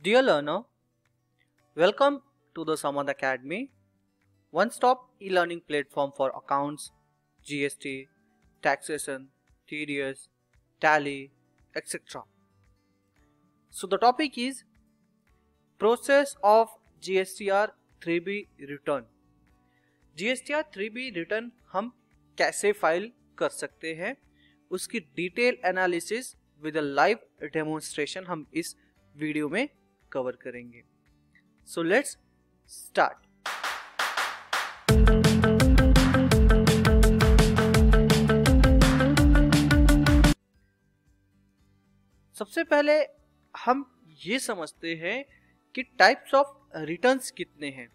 Dear learner, welcome to the Samad Academy, one-stop e-learning platform for accounts, GST, taxation, TDS, tally, etc. So the topic is process of GSTR 3B return. GSTR 3B return हम कैसे file कर सकते हैं उसकी detail analysis with a live demonstration हम इस video में cover करेंगे सो लेट्स स्टार्ट सबसे पहले हम ये समझते हैं कि टाइप्स ऑफ रिटर्न्स कितने हैं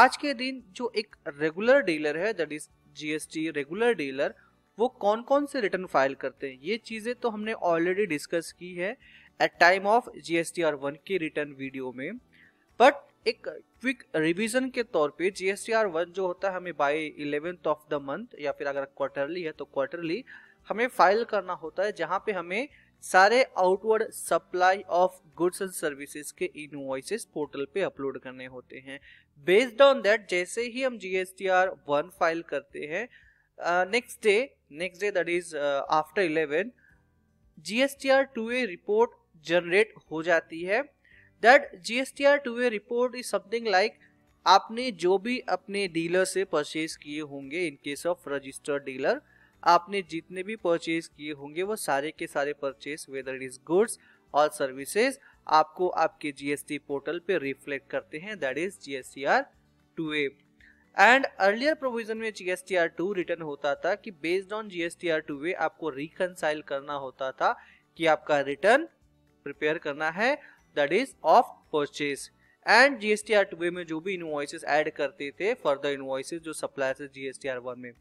आज के दिन जो एक रेगुलर डीलर है that is GST regular dealer वो कौन कौन से रिटर्न फाइल करते हैं ये चीज़ें तो हमने ऑलरेडी डिस्कस की है at time of T R one के रिटर्न वीडियो में बट एक क्विक रिविजन के तौर पे जीएसटी आर वन जो होता है हमें by eleventh of the month या फिर अगर क्वार्टरली है तो क्वार्टरली हमें फाइल करना होता है जहाँ पे हमें सारे outward supply of goods and services के इनवॉइसेस पोर्टल पे अपलोड करने होते हैं बेस्ड ऑन दैट जैसे ही हम G S T R one file करते हैं next day next day that is after eleven G S T R two A report generate हो जाती है that G S T R two A report is something like आपने जो भी अपने dealer से परचेज किए होंगे in case of registered dealer आपने जितने भी परचेज किए होंगे वो सारे के सारे purchase whether it is goods और सर्विसेज आपको आपके जीएसटी पोर्टल पे रिफ्लेक्ट करते हैं that is G S T R two A and earlier provision में G S T R two return होता था कि based on G S T R two A आपको रिकनसाइल करना होता था कि आपका रिटर्न प्रिपेयर करना है that is of purchase and GST R two में जो भी इन्वॉइसेस ऐड करते थे फर्दर इन्वॉइसेस जो सप्लाई से जीएसटी आर वन में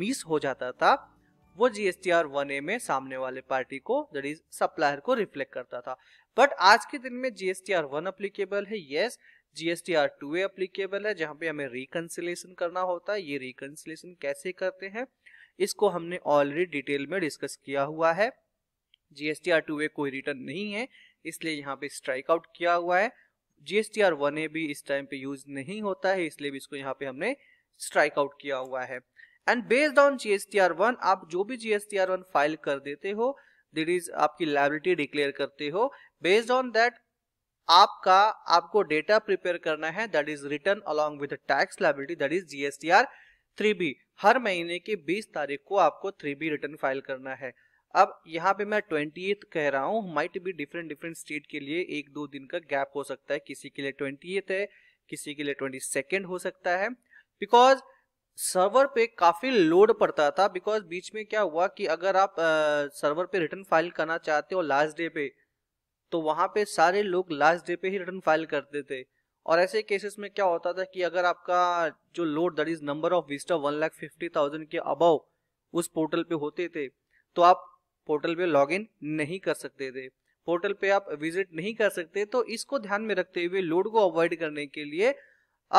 मिस हो जाता था वो जीएसटीआर वन ए में सामने वाले पार्टी को दैट इज सप्लायर को रिफ्लेक्ट करता था बट आज के दिन में जीएसटीआर वन अप्लीकेबल है ये GST R two A applicable है जहां पे हमें रिकनसिलेशन करना होता है ये रिकनसिलेशन कैसे करते हैं इसको हमने ऑलरेडी डिटेल में डिस्कस किया हुआ है जीएसटी आर टू ए कोई रिटर्न नहीं है इसलिए यहाँ पे स्ट्राइक आउट किया हुआ है जीएसटी आर वन ए भी इस टाइम पे यूज नहीं होता है इसलिए भी इसको यहाँ पे हमने स्ट्राइक आउट किया हुआ है and based on GST R one आप जो भी जीएसटी आर वन फाइल कर देते हो दिट इज आपकी लाइबिलिटी डिक्लेयर करते हो बेस्ड ऑन दैट आपका आपको डेटा प्रिपेयर करना है that is return along with tax liability that is GST R three B हर महीने की 20 तारीख को आपको थ्री बी रिटर्न फाइल करना है अब यहाँ पे मैं ट्वेंटी कह रहा हूँ might be different different state के लिए एक दो दिन का गैप हो सकता है किसी के लिए ट्वेंटी है किसी के लिए ट्वेंटी सेकेंड हो सकता है बिकॉज सर्वर पे काफ़ी लोड पड़ता था बिकॉज बीच में क्या हुआ कि अगर आप सर्वर पे रिटर्न फाइल करना चाहते हो लास्ट डे पे तो वहाँ पे सारे लोग लास्ट डे पे ही रिटर्न फाइल करते थे और ऐसे केसेस में क्या होता था कि अगर आपका जो load that is number of visitor one lakh fifty thousand के अबव उस पोर्टल पे होते थे तो आप पोर्टल पे लॉगिन नहीं कर सकते थे पोर्टल पे आप विजिट नहीं कर सकते तो इसको ध्यान में रखते हुए लोड को अवॉइड करने के लिए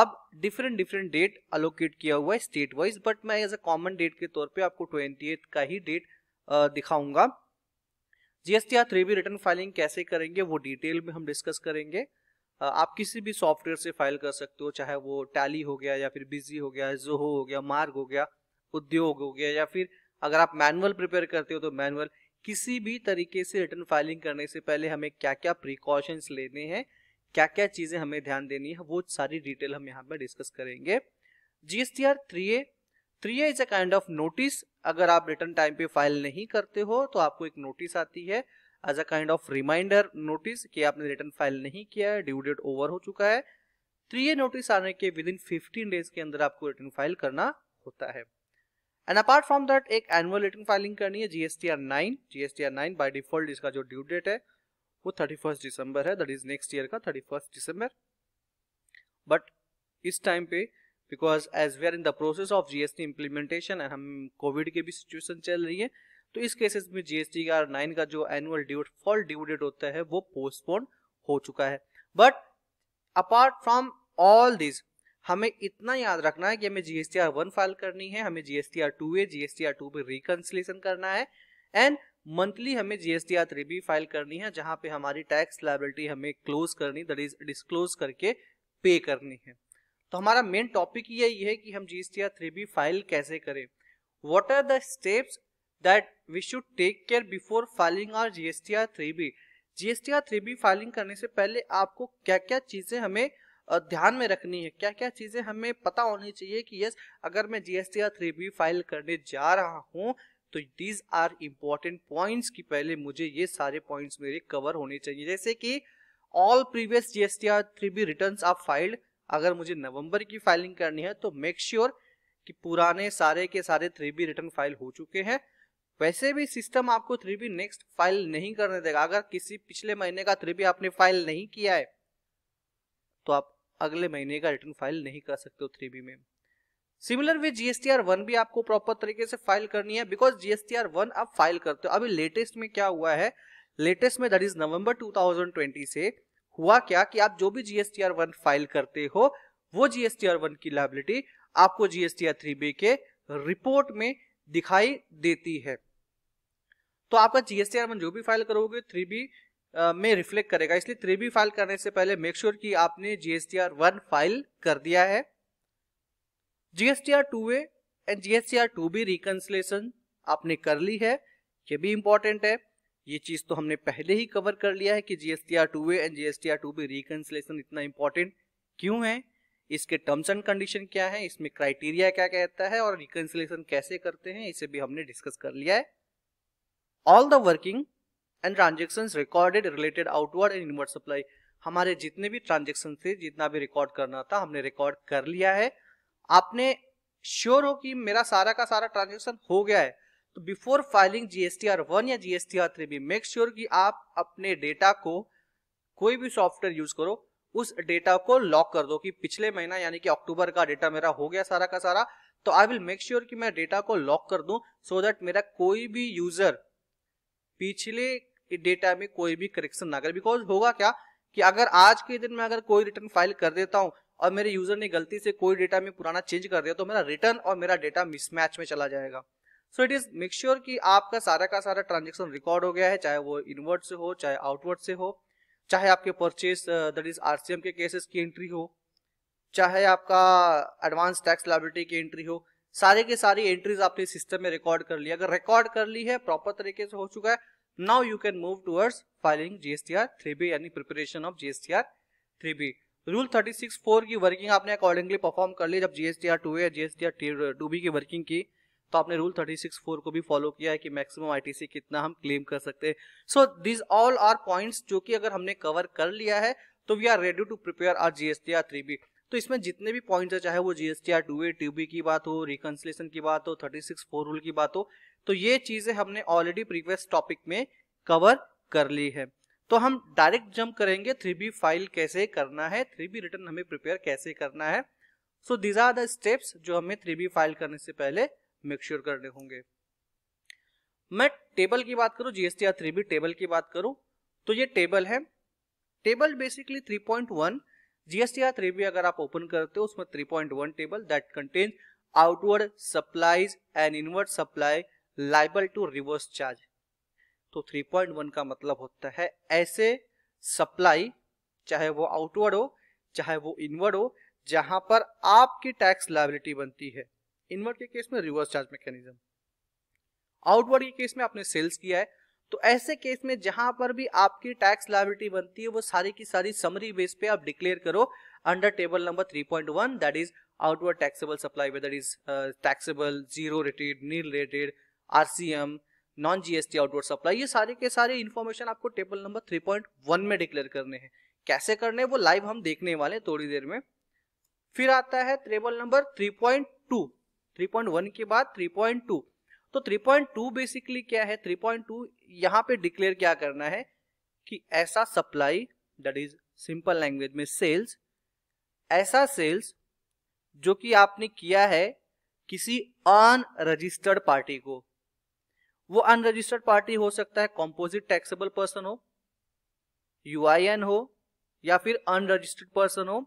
अब डिफरेंट डिफरेंट डेट अलोकेट किया हुआ है स्टेट वाइज बट मैं एज अ कॉमन डेट के तौर पे आपको ट्वेंटी का ही डेट दिखाऊंगा GST R three return filing कैसे करेंगे वो डिटेल में हम डिस्कस करेंगे आप किसी भी सॉफ्टवेयर से फाइल कर सकते हो चाहे वो टैली हो गया या फिर बिजी हो गया जोहो हो गया मार्ग हो गया उद्योग हो गया या फिर अगर आप मैनुअल प्रिपेयर करते हो तो मैनुअल किसी भी तरीके से रिटर्न फाइलिंग करने से पहले हमें क्या क्या प्रिकॉशंस लेने हैं क्या क्या चीज़ें हमें ध्यान देनी है वो सारी डिटेल हम यहाँ पर डिस्कस करेंगे GST R three A three A is a kind of notice अगर आप रिटर्न टाइम पे फाइल नहीं करते हो तो आपको एक नोटिस आती है as a kind of reminder notice कि आपने रिटर्न फाइल नहीं किया है ड्यू डेट ओवर हो चुका है थ्री ए नोटिस आने के विद इन फिफ्टीन डेज के अंदर आपको रिटर्न फाइल करना होता है एंड अपार्ट फ्रॉम दैट एक एनुअल रिटर्न फाइलिंग करनी है GSTR nine GSTR nine by default इसका जो ड्यू डेट है वो थर्टी फर्स्ट दिसंबर है दैट इज नेक्स्ट ईयर का थर्टी फर्स्ट दिसंबर बट इस टाइम पे because as we are in the process of GST implementation and हम covid की भी सिचुएशन चल रही है तो इस केसेस में जीएसटी का नाइन का जो annual due fall due date होता है वो पोस्टपोन हो चुका है but apart from all this हमें इतना याद रखना है कि हमें जीएसटी आर वन फाइल करनी है हमें GST R two A GST R two पे रिकन्सिलेशन करना है एंड मंथली हमें GST R three B file करनी है जहां पे हमारी टैक्स लाइबिलिटी हमें क्लोज करनी दैट इज डिस्क्लोज करके पे करनी है तो हमारा मेन टॉपिक यही है कि हम GST R three B file कैसे करें what are the steps that we should take care before filing our GST R three B GST R three B filing करने से पहले आपको क्या क्या चीजें हमें ध्यान में रखनी है क्या क्या चीजें हमें पता होनी चाहिए कि यस अगर मैं GST R three B file करने जा रहा हूँ तो दीज आर इम्पोर्टेंट पॉइंट्स कि पहले मुझे ये सारे पॉइंट्स मेरे कवर होने चाहिए जैसे कि all previous GST R three B return आप फाइल्ड अगर मुझे नवंबर की फाइलिंग करनी है तो मेक श्योर sure कि पुराने सारे के सारे थ्री बी रिटर्न फाइल हो चुके हैं वैसे भी सिस्टम आपको थ्री बी नेक्स्ट फाइल नहीं करने देगा अगर किसी पिछले महीने का थ्री बी आपने फाइल नहीं किया है तो आप अगले महीने का रिटर्न फाइल नहीं कर सकते हो थ्री बी में सिमिलर वे जीएसटीआर वन भी आपको प्रॉपर तरीके से फाइल करनी है बिकॉज जीएसटीआर वन आप फाइल करते हो अभी लेटेस्ट में क्या हुआ है लेटेस्ट में दैट इज नवंबर 2020 से हुआ क्या कि आप जो भी जीएसटीआर वन फाइल करते हो वो जीएसटीआर वन की लाइबिलिटी आपको जीएसटीआर थ्री बी के रिपोर्ट में दिखाई देती है तो आपका जीएसटीआर वन जो भी फाइल करोगे थ्री बी में रिफ्लेक्ट करेगा इसलिए त्रिबी फाइल करने से पहले मेक श्योर sure कि आपने जीएसटीआर वन फाइल कर दिया है GSTR two A and GSTR two B reconciliation आपने कर ली है ये भी इंपॉर्टेंट है ये चीज तो हमने पहले ही कवर कर लिया है कि GSTR two A and GSTR two B reconciliation इतना इंपॉर्टेंट क्यों है इसके टर्म्स एंड कंडीशन क्या है इसमें क्राइटेरिया क्या कहता है और रिकन्सलेशन कैसे करते हैं इसे भी हमने डिस्कस कर लिया है all the working and transaction recorded related outward and inward supply हमारे जितने भी ट्रांजेक्शन थे जितना भी रिकॉर्ड करना था हमने रिकॉर्ड कर लिया है आपने श्योर हो कि मेरा सारा का सारा ट्रांजेक्शन हो गया है तो before filing GST R one या जीएसटी आर थ्री भी मेक श्योर कि आप अपने डेटा को कोई भी सॉफ्टवेयर यूज करो उस डेटा को लॉक कर दो कि पिछले महीना यानी कि अक्टूबर का डेटा मेरा हो गया सारा का सारा तो आई विल मेक श्योर कि मैं डेटा को लॉक कर दूं सो so दैट मेरा कोई भी यूजर पिछले कि डेटा में कोई भी करेक्शन ना करे बिकॉज होगा क्या कि अगर आज के दिन में अगर कोई रिटर्न फाइल कर देता हूँ और मेरे यूजर ने गलती से कोई डेटा में पुराना चेंज कर दिया तो मेरा रिटर्न और मेरा डेटा मिसमैच में चला जाएगा so it is make sure कि आपका सारा का सारा ट्रांजेक्शन रिकॉर्ड हो गया है चाहे वो इनवर्ड से हो चाहे आउटवर्ड से हो चाहे आपके परचेस दैट इज आरसीएम के केसेस की एंट्री हो चाहे आपका एडवांस टैक्स लाइबिलिटी की एंट्री हो सारे के सारी एंट्रीज आपने सिस्टम में रिकॉर्ड कर ली अगर रिकॉर्ड कर ली है प्रॉपर तरीके से हो चुका है Now you can move towards filing GSTR 3B यानी preparation of GSTR 3B. rule 36.4 की वर्किंग आपने अकॉर्डिंगली परफॉर्म कर ली जब जीएसटीआर टू या जीएसटीआर टू बी की वर्किंग की तो आपने रूल 36.4 को भी फॉलो किया है कि मैक्सिमम आईटीसी कितना हम क्लेम कर सकते हैं so these all are points जो कि अगर हमने कवर कर लिया है तो we are ready to prepare our GSTR three B तो इसमें जितने भी पॉइंट्स है चाहे वो GSTR two A two B की बात हो रिकनसलेशन की बात हो थर्टी सिक्स फोर रूल की बात हो तो ये चीजें हमने ऑलरेडी प्रीवियस टॉपिक में कवर कर ली है तो हम डायरेक्ट जंप करेंगे थ्री बी फाइल कैसे करना है थ्री बी रिटर्न हमें प्रिपेयर कैसे करना है so these are the steps जो हमें थ्री बी फाइल करने से पहले मेकश्योर sure करने होंगे मैं टेबल की बात करूं GST R three B table की बात करूं तो ये टेबल है table basically 3.1 GST R three B अगर आप ओपन करते हो उसमें 3.1 table that contain outward supplies and inward supply liable to reverse charge तो 3.1 का मतलब होता है ऐसे सप्लाई चाहे वो आउटवर्ड हो चाहे वो इनवर्ड हो जहां पर आपकी टैक्स लाइबिलिटी बनती है इनवर्ड के केस में रिवर्स चार्ज मैकेनिज्म आउटवर्ड के केस में आपने सेल्स किया है तो ऐसे केस में जहां पर भी आपकी टैक्स लाइबिलिटी बनती है वो सारी की सारी समरी बेस पे आप डिक्लेयर करो under table number 3.1 that is outward taxable supply whether is taxable zero rated nil rated RCM non GST outward supply ये सारे के सारे इन्फॉर्मेशन आपको टेबल नंबर 3.1 में डिक्लेयर करने हैं कैसे करने वो लाइव हम देखने वाले थोड़ी देर में फिर आता है टेबल नंबर 3.2 3.1 के बाद 3.2 तो 3.2 बेसिकली क्या है 3.2 यहाँ पे डिक्लेयर क्या करना है कि ऐसा supply that is simple language में सेल्स ऐसा सेल्स जो कि आपने किया है किसी अनरजिस्टर्ड पार्टी को वो अनरजिस्टर्ड पार्टी हो सकता है कॉम्पोजिट टैक्सेबल पर्सन हो यूआईएन हो या फिर अनरजिस्टर्ड पर्सन हो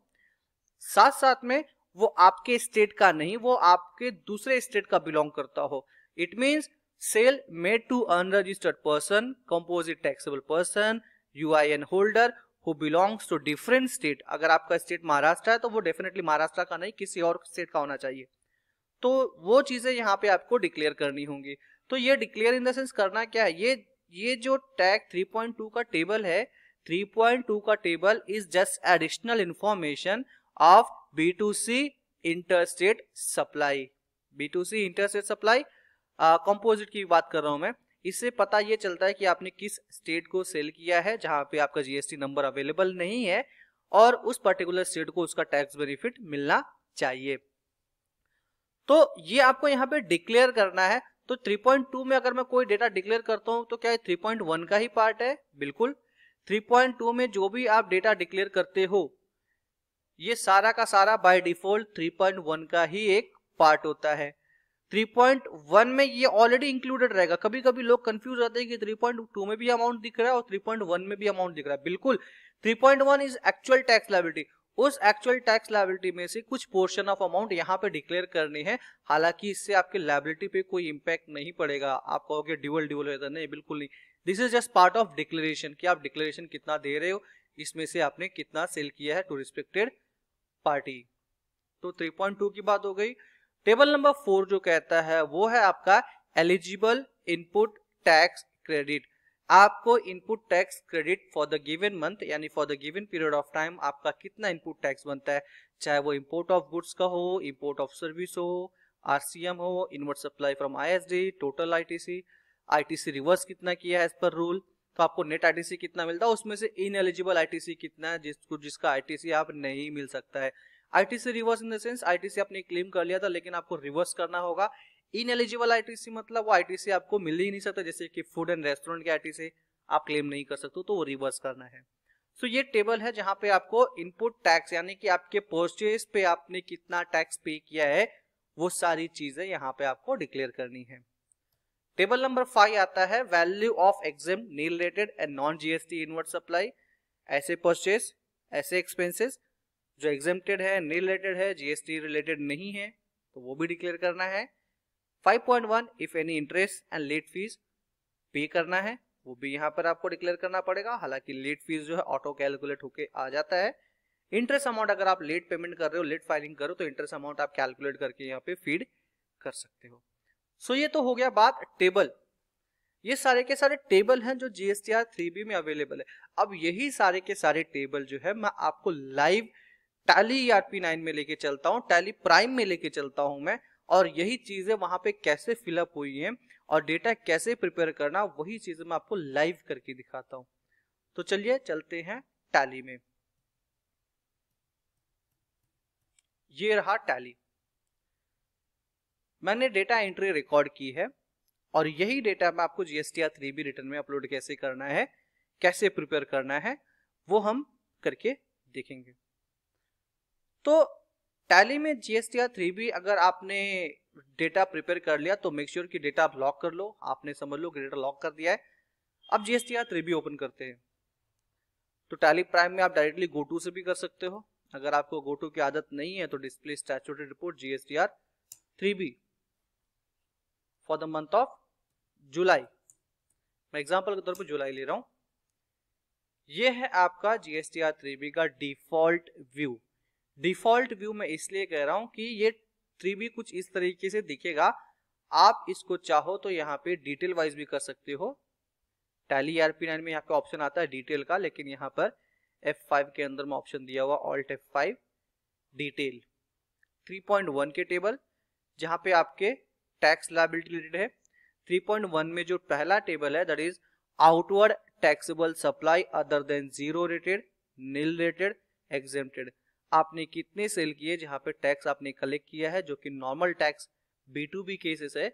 साथ साथ में वो आपके स्टेट का नहीं वो आपके दूसरे स्टेट का बिलोंग करता हो it means sale made to unregistered person composite taxable person U holder who belongs to different state अगर आपका स्टेट महाराष्ट्र है तो वो डेफिनेटली महाराष्ट्र का नहीं किसी और स्टेट का होना चाहिए तो वो चीजें यहाँ पे आपको डिक्लेयर करनी होंगी तो ये डिक्लेयर इन द सेंस करना क्या है ये ये जो टैग 3.2 का टेबल है 3.2 का table is just additional information of B to C interstate supply B to C interstate supply composite की बात कर रहा हूं मैं इससे पता ये चलता है कि आपने किस स्टेट को सेल किया है जहां पे आपका जीएसटी नंबर अवेलेबल नहीं है और उस पर्टिकुलर स्टेट को उसका टैक्स बेनिफिट मिलना चाहिए तो ये आपको यहाँ पे डिक्लेयर करना है तो 3.2 में अगर मैं कोई डेटा डिक्लेयर करता हूँ तो क्या ये 3.1 का ही पार्ट है बिल्कुल 3.2 में जो भी आप डेटा डिक्लेयर करते हो ये सारा का सारा बाय डिफॉल्ट 3.1 का ही एक पार्ट होता है 3.1 में ये ऑलरेडी इंक्लूडेड रहेगा कभी कभी लोग कंफ्यूज रहते हैं कि 3.2 में भी अमाउंट दिख रहा है और 3.1 में भी अमाउंट दिख रहा है बिल्कुल 3.1 इज एक्चुअल टैक्स लाइबिलिटी उस एक्चुअल टैक्स लाइबिलिटी में से कुछ पोर्शन ऑफ अमाउंट यहाँ पे डिक्लेयर करनी है हालांकि इससे आपके लाइबिलिटी पे कोई इम्पैक्ट नहीं पड़ेगा आप कहोगे ड्यूअल ड्यूअल नहीं बिल्कुल नहीं this is just part of declaration कि आप डिक्लेरेशन कितना दे रहे हो इसमें से आपने कितना सेल किया है टू रिस्पेक्टेड पार्टी तो टू की बात हो गई टेबल नंबर फोर जो कहता है वो है आपका एलिजिबल इनपुट टैक्स क्रेडिट आपको input tax credit for the given month यानी for the given period of time आपका कितना इनपुट टैक्स बनता है चाहे वो इम्पोर्ट ऑफ गुड्स का हो इम्पोर्ट ऑफ सर्विस हो आरसीएम हो inward supply from ISD total ITC ITC reverse कितना किया है एज पर रूल तो आपको नेट आईटीसी कितना मिलता है उसमें से इन एलिजिबल आईटीसी कितना है जिसको जिसका आईटीसी आप नहीं मिल सकता है ITC reverse in the sense ITC आपने क्लेम कर लिया था लेकिन आपको रिवर्स करना होगा इनएलिजिबल आईटीसी मतलब वो आईटीसी आपको मिल ही नहीं सकता जैसे कि फूड एंड रेस्टोरेंट के आईटीसी आप क्लेम नहीं कर सकते तो वो रिवर्स करना है सो so, ये टेबल है जहां पे आपको इनपुट टैक्स यानी कि आपके पोस्टेज पे आपने कितना टैक्स पे किया है वो सारी चीजें यहाँ पे आपको डिक्लेयर करनी है टेबल नंबर फाइव आता है value of exempt nil rated and non GST inward supply ऐसे परचेस ऐसे एक्सपेंसेस जो एग्जेमटेड है नील रिलेटेड है जीएसटी रिलेटेड नहीं है तो वो भी डिक्लेयर करना है 5.1 if any interest and late fees pay करना है वो भी यहाँ पर आपको डिक्लेयर करना पड़ेगा हालांकि लेट फीस जो है ऑटो कैलकुलेट होके आ जाता है इंटरेस्ट अमाउंट अगर आप लेट पेमेंट कर रहे हो लेट फाइलिंग करो तो इंटरेस्ट अमाउंट आप कैलकुलेट करके यहाँ पे फीड कर सकते हो सो so, ये तो हो गया बात टेबल ये सारे के सारे टेबल हैं जो जीएसटीआर थ्री बी में अवेलेबल है अब यही सारे के सारे टेबल जो है मैं आपको लाइव टैली आरपी नाइन में लेके चलता हूँ टैली प्राइम में लेके चलता हूँ मैं और यही चीज़ें वहां पे कैसे फिलअप हुई हैं और डेटा कैसे प्रिपेयर करना वही चीज़ मैं आपको लाइव करके दिखाता हूं तो चलिए चलते हैं टैली में ये रहा टैली मैंने डेटा एंट्री रिकॉर्ड की है और यही डेटा मैं आपको जीएसटी या थ्री बी रिटर्न में अपलोड कैसे करना है कैसे प्रिपेयर करना है वो हम करके देखेंगे तो टैली में जीएसटीआर थ्री भी अगर आपने डेटा प्रिपेयर कर लिया तो मेक श्योर sure कि डेटा आप लॉक कर लो आपने समझ लो कि डेटा लॉक कर दिया है अब जीएसटीआर थ्री भी ओपन करते हैं तो टैली प्राइम में आप डायरेक्टली गो टू से भी कर सकते हो अगर आपको गो टू की आदत नहीं है तो display statutory report GSTR three B for the month of July मैं एग्जाम्पल के तौर पर जुलाई ले रहा हूं ये है आपका जीएसटीआर थ्री बी का डिफॉल्ट व्यू डिफॉल्ट व्यू मैं इसलिए कह रहा हूं कि ये ट्री भी कुछ इस तरीके से दिखेगा आप इसको चाहो तो यहाँ पे डिटेल वाइज भी कर सकते हो टैली आर पी नाइन में यहाँ पे ऑप्शन आता है डिटेल का लेकिन यहाँ पर F5 के अंदर में ऑप्शन दिया हुआ ऑल्ट F5 डिटेल 3.1 के टेबल जहाँ पे आपके टैक्स लाइबिलिटी रिलेटेड है 3.1 में जो पहला टेबल है that is outward taxable supply other than zero rated nil rated exempted आपने कितने सेल किए जहां पे टैक्स आपने कलेक्ट किया है जो कि normal tax B to B cases है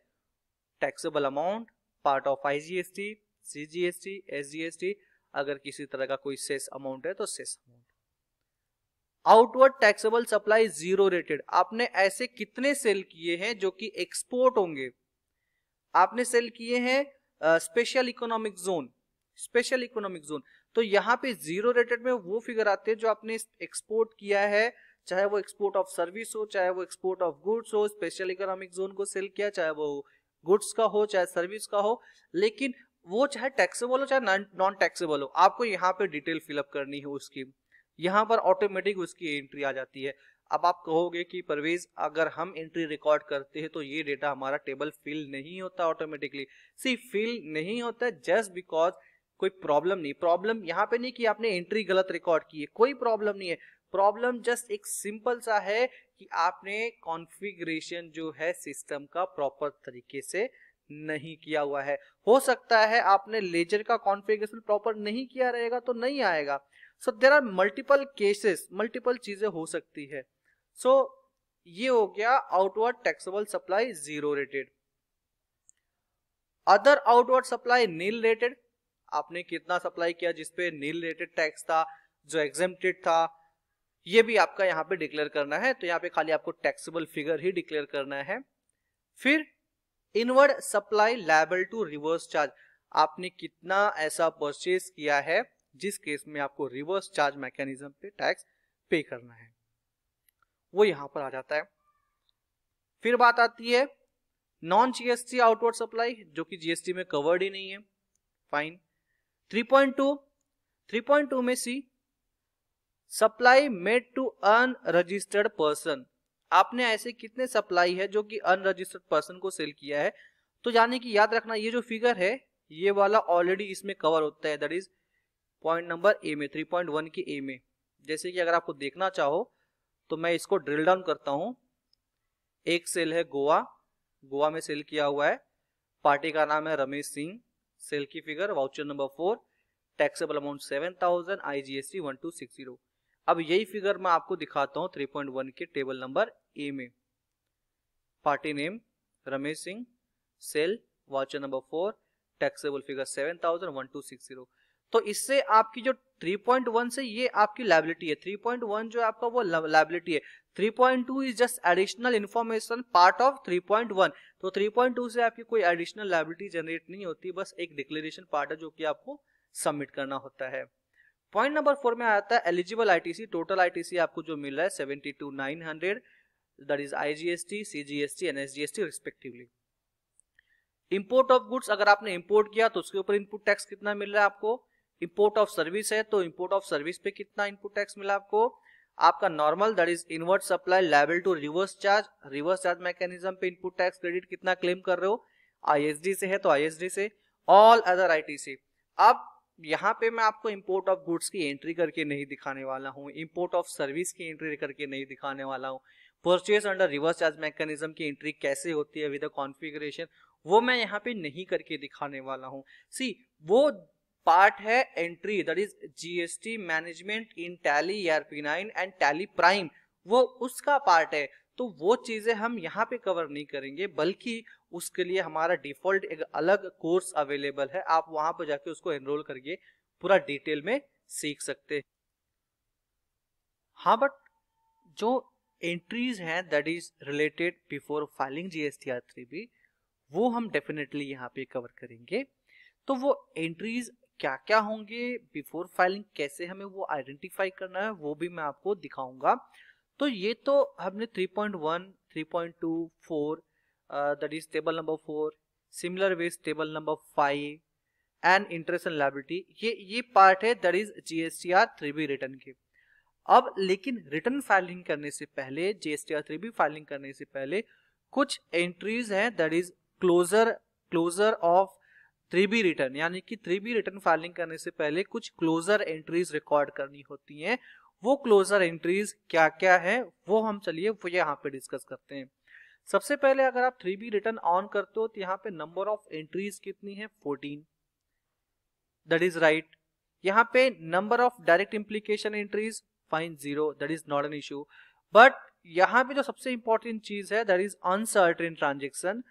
taxable amount part of IGST CGST SGST अगर किसी तरह का कोई सेस अमाउंट है तो cess amount outward taxable supply zero rated आपने ऐसे कितने सेल किए हैं जो कि एक्सपोर्ट होंगे आपने सेल किए हैं special economic zone special economic zone तो यहाँ पे जीरो रेटेड में वो फिगर आते हैं जो आपने एक्सपोर्ट किया है चाहे वो एक्सपोर्ट ऑफ सर्विस हो चाहे वो एक्सपोर्ट ऑफ गुड्स हो स्पेशल इकोनॉमिक जोन को सेल किया चाहे वो गुड्स का हो चाहे सर्विस का हो लेकिन वो चाहे टैक्सेबल हो चाहे नॉन टैक्सेबल हो आपको यहाँ पे डिटेल फिलअप करनी है उसकी यहाँ पर ऑटोमेटिक उसकी एंट्री आ जाती है अब आप कहोगे कि परवेज अगर हम एंट्री रिकॉर्ड करते हैं तो ये डेटा हमारा टेबल फिल नहीं होता ऑटोमेटिकली सी फिल नहीं होता जस्ट बिकॉज कोई प्रॉब्लम नहीं प्रॉब्लम यहाँ पे नहीं कि आपने एंट्री गलत रिकॉर्ड की है कोई प्रॉब्लम नहीं है प्रॉब्लम जस्ट एक सिंपल सा है कि आपने कॉन्फ़िगरेशन जो है सिस्टम का प्रॉपर तरीके से नहीं किया हुआ है हो सकता है आपने लेजर का कॉन्फ़िगरेशन प्रॉपर नहीं किया रहेगा तो नहीं आएगा so there are multiple cases multiple चीजें हो सकती है सो so, ये हो गया outward taxable supply zero rated other outward supply nil rated आपने कितना सप्लाई किया जिसपे नील रिलेटेड टैक्स था जो एग्जेम्प्टेड था ये भी आपका यहाँ पे डिक्लेयर करना है तो यहाँ पे खाली आपको टैक्सेबल फिगर ही डिक्लेयर करना है फिर inward supply liable to reverse charge आपने कितना ऐसा परचेज किया है जिस केस में आपको रिवर्स चार्ज मैकेनिज्म पे टैक्स पे करना है वो यहां पर आ जाता है फिर बात आती है नॉन जीएसटी आउटवर्ड सप्लाई जो कि जीएसटी में कवर्ड ही नहीं है फाइन 3.2 3.2 में C supply made to unregistered person आपने ऐसे कितने सप्लाई है जो कि अनरजिस्टर्ड पर्सन को सेल किया है तो यानी कि याद रखना ये जो फिगर है ये वाला ऑलरेडी इसमें कवर होता है that is point number A में थ्री पॉइंट वन के ए में जैसे कि अगर आपको देखना चाहो तो मैं इसको ड्रिल डाउन करता हूं एक सेल है गोवा गोवा में सेल किया हुआ है पार्टी का नाम है रमेश सिंह सेल की figure voucher number four taxable amount seven thousand I G S C one two six zero अब यही फिगर मैं आपको दिखाता हूँ थ्री पॉइंट वन के टेबल नंबर ए में party name Ramesh Singh sale voucher number four taxable figure seven thousand one two six zero तो इससे आपकी जो 3.1 से ये आपकी लाइबिलिटी है 3.1 जो आपका वो लाइबिलिटी है 3.2 is just additional information part of 3.1 तो 3.2 से आपकी कोई एडिशनल लाइबिलिटी जनरेट नहीं होती बस एक डिक्लेरेशन पार्ट है जो कि आपको सबमिट करना होता है पॉइंट नंबर फोर में आता है एलिजिबल आईटीसी टोटल आईटीसी आपको जो मिल रहा है seventy two nine hundred that is IGST CGST and SGST respectively import of goods अगर आपने इंपोर्ट किया तो उसके ऊपर इनपुट टैक्स कितना मिल रहा है आपको इंपोर्ट ऑफ सर्विस है तो इंपोर्ट ऑफ सर्विस पे कितना इनपुट टैक्स मिला आपको आपका normal that is invert supply level to reverse charge reverse charge mechanism पे इनपुट टैक्स क्रेडिट कितना क्लेम कर रहे हो आईएसडी से है तो आईएसडी से ऑल अदर आईटीसी अब यहाँ पे मैं आपको इम्पोर्ट ऑफ गुड्स की एंट्री करके नहीं दिखाने वाला हूँ इम्पोर्ट ऑफ सर्विस की एंट्री करके नहीं दिखाने वाला हूँ purchase under reverse charge mechanism की एंट्री कैसे होती है विद कॉन्फिग्रेशन वो मैं यहाँ पे नहीं करके दिखाने वाला हूँ सी वो पार्ट है entry that is GST management in Tally P nine and Tally Prime वो उसका पार्ट है तो वो चीजें हम यहाँ पे कवर नहीं करेंगे बल्कि उसके लिए हमारा डिफॉल्ट एक अलग कोर्स अवेलेबल है आप वहां पर जाके उसको एनरोल करके पूरा डिटेल में सीख सकते हाँ बट जो एंट्रीज हैं that is related before filing GST R three भी वो हम डेफिनेटली यहाँ पे कवर करेंगे तो वो एंट्रीज क्या क्या होंगे बिफोर फाइलिंग कैसे हमें वो आइडेंटिफाई करना है वो भी मैं आपको दिखाऊंगा तो ये तो हमने 3.1, 3.2, 4 that is table number four similar ways table number five and interest and liability ये ये पार्ट है that is R three B return के अब लेकिन रिटर्न फाइलिंग करने से पहले जीएसटीआर थ्री बी फाइलिंग करने से पहले कुछ एंट्रीज हैं that is closure closure of three return यानी कि थ्री रिटर्न फाइलिंग करने से पहले कुछ क्लोजर एंट्रीज रिकॉर्ड करनी होती हैं वो क्लोजर एंट्रीज क्या क्या है वो हम चलिए वो यहाँ पे डिस्कस करते हैं सबसे पहले अगर आप थ्री रिटर्न ऑन करते हो तो यहाँ पे नंबर ऑफ एंट्रीज कितनी है फोर्टीन दैट इज राइट यहाँ पे number of direct implication entries fine zero that is not an issue but यहाँ पे जो सबसे इंपॉर्टेंट चीज है दैट इज अनसर्टेन ट्रांजेक्शन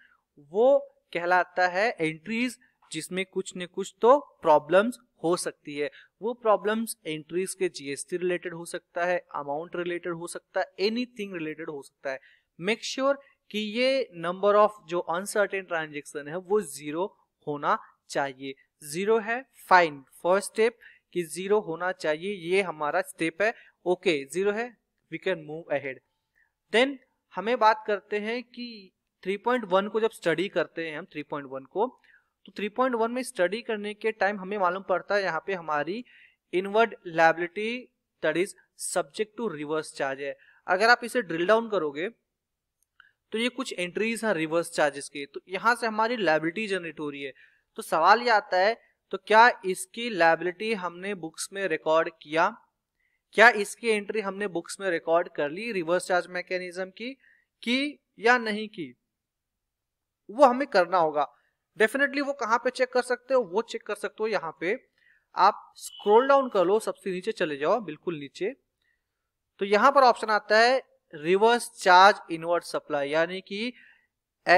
वो कहलाता है एंट्रीज जिसमें कुछ न कुछ तो प्रॉब्लम्स हो सकती है वो प्रॉब्लम्स एंट्रीज के जीएसटी रिलेटेड हो सकता है अमाउंट रिलेटेड हो सकता है एनीथिंग रिलेटेड हो सकता है मेक श्योर sure कि ये नंबर ऑफ जो अनसर्टेन ट्रांजेक्शन है वो जीरो होना चाहिए जीरो है फाइन फर्स्ट स्टेप कि जीरो होना चाहिए ये हमारा स्टेप है ओके okay, जीरो है we can move ahead then हमें बात करते हैं कि 3.1 को जब स्टडी करते हैं हम 3.1 को तो 3.1 में स्टडी करने के टाइम हमें मालूम पड़ता है यहाँ पे हमारी inward liability that is subject to reverse charge है अगर आप इसे ड्रिल डाउन करोगे तो ये कुछ एंट्रीज हैं रिवर्स चार्जेस के तो यहाँ से हमारी लाइबिलिटी जनरेट हो रही है तो सवाल ये आता है तो क्या इसकी लाइबिलिटी हमने बुक्स में रिकॉर्ड किया क्या इसकी एंट्री हमने बुक्स में रिकॉर्ड कर ली रिवर्स चार्ज मैकेनिज्म की की या नहीं की वो हमें करना होगा डेफिनेटली वो कहाँ पे चेक कर सकते हो वो चेक कर सकते हो यहाँ पे आप स्क्रोल डाउन कर लो सबसे नीचे चले जाओ बिल्कुल नीचे तो यहाँ पर ऑप्शन आता है रिवर्स चार्ज इनवर्ट सप्लाई यानी कि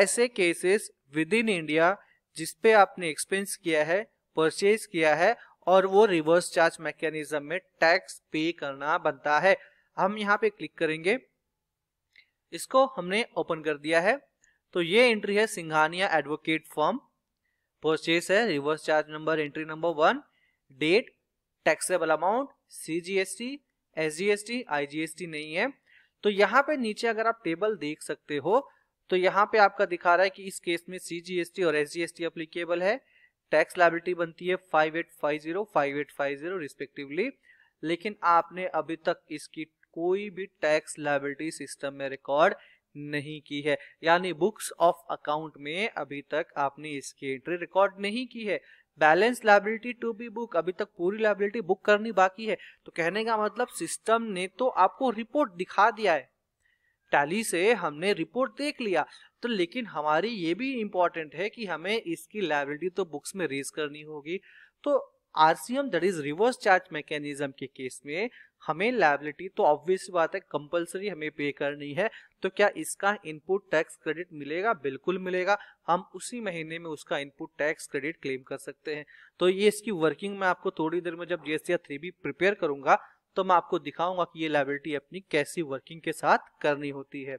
ऐसे केसेस विद इन इंडिया जिसपे आपने एक्सपेंस किया है परचेज किया है और वो रिवर्स चार्ज मैकेनिज्म में टैक्स पे करना बनता है हम यहाँ पे क्लिक करेंगे इसको हमने ओपन कर दिया है तो ये एंट्री है सिंघानिया एडवोकेट फॉर्म परचेस है reverse charge number entry number one date taxable amount C G S T S G S T I G S T नहीं है तो यहाँ पे नीचे अगर आप टेबल देख सकते हो तो यहाँ पे आपका दिखा रहा है कि इस केस में सी जी एस टी और S G S T applicable है टैक्स लाइबिलिटी बनती है five eight five zero five eight five zero respectively लेकिन आपने अभी तक इसकी कोई भी टैक्स लाइबिलिटी सिस्टम में रिकॉर्ड नहीं की है यानी बुक्स ऑफ अकाउंट में अभी तक आपने इसकी एंट्री रिकॉर्ड नहीं की है balance liability to be book अभी तक पूरी लाइबिलिटी बुक करनी बाकी है तो कहने का मतलब सिस्टम ने तो आपको रिपोर्ट दिखा दिया है टैली से हमने रिपोर्ट देख लिया तो लेकिन हमारी ये भी इम्पोर्टेंट है कि हमें इसकी लाइबिलिटी तो बुक्स में रेज करनी होगी तो RCM that is reverse charge mechanism के केस में हमें लाइबिलिटी तो ऑब्वियस बात है कंपलसरी हमें पे करनी है तो क्या इसका इनपुट टैक्स क्रेडिट मिलेगा बिल्कुल मिलेगा हम उसी महीने में उसका इनपुट टैक्स क्रेडिट क्लेम कर सकते हैं तो ये इसकी वर्किंग मैं आपको थोड़ी देर में जब जीएसटी थ्री बी प्रिपेयर करूंगा तो मैं आपको दिखाऊंगा कि ये लाइबिलिटी अपनी कैसी वर्किंग के साथ करनी होती है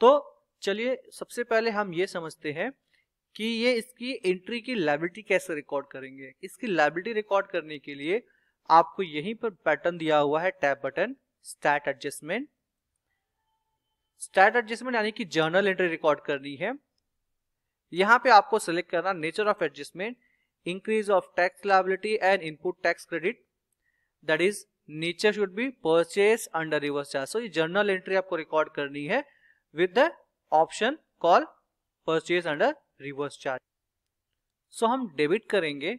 तो चलिए सबसे पहले हम ये समझते हैं कि ये इसकी एंट्री की लाइबिलिटी कैसे रिकॉर्ड करेंगे इसकी लाइबिलिटी रिकॉर्ड करने के लिए आपको यहीं पर पैटर्न दिया हुआ है tab button stat adjustment stat adjustment यानी कि जर्नल एंट्री रिकॉर्ड करनी है यहां पे आपको सेलेक्ट करना nature of adjustment increase of tax liability and input tax credit that is nature should be purchase under reverse charge so ये journal entry आपको रिकॉर्ड करनी है with the option call purchase under reverse charge so हम debit करेंगे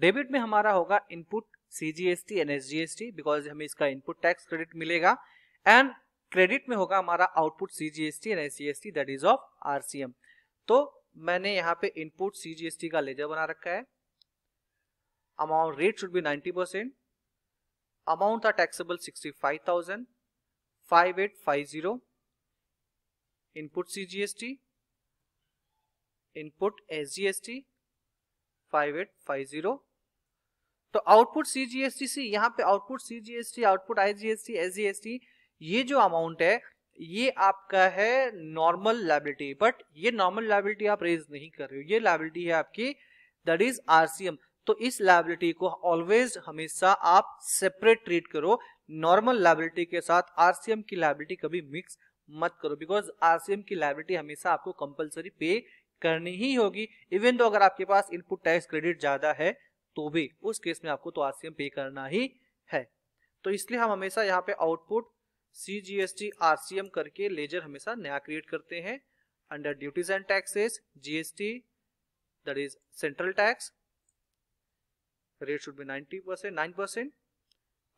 debit में हमारा होगा input C G S T S G S T because हमें इसका इनपुट टैक्स क्रेडिट मिलेगा एंड क्रेडिट में होगा हमारा output C G S T and S G S T that is of R C M तो मैंने यहाँ पे input C G S T का लेजर बना रखा है amount rate should be ninety percent amount था taxable sixty five thousand five eight five zero input C G S T input S G S T five eight five zero तो output C G S T C यहाँ पे output C G S T output I G S T S G S T ये जो amount है ये आपका है normal liability but ये नॉर्मल लाइबिलिटी आप रेज नहीं कर रहे हो ये लाइबिलिटी है आपकी दैट इज आरसीएम तो इस लाइबिलिटी को ऑलवेज हमेशा आप सेपरेट ट्रीट करो नॉर्मल लाइबिलिटी के साथ आरसीएम की लाइबिलिटी कभी मिक्स मत करो बिकॉज आरसीएम की लाइबिलिटी हमेशा आपको कंपलसरी पे करनी ही होगी इवन तो अगर आपके पास इनपुट टैक्स क्रेडिट ज्यादा है तो भी उस केस में आपको तो आर पे करना ही है तो इसलिए हम हमेशा यहाँ पे output C G S T R C M करके लेजर हमेशा नया क्रिएट करते हैं under duties and taxes GST that is central tax rate should be ninety percent nine percent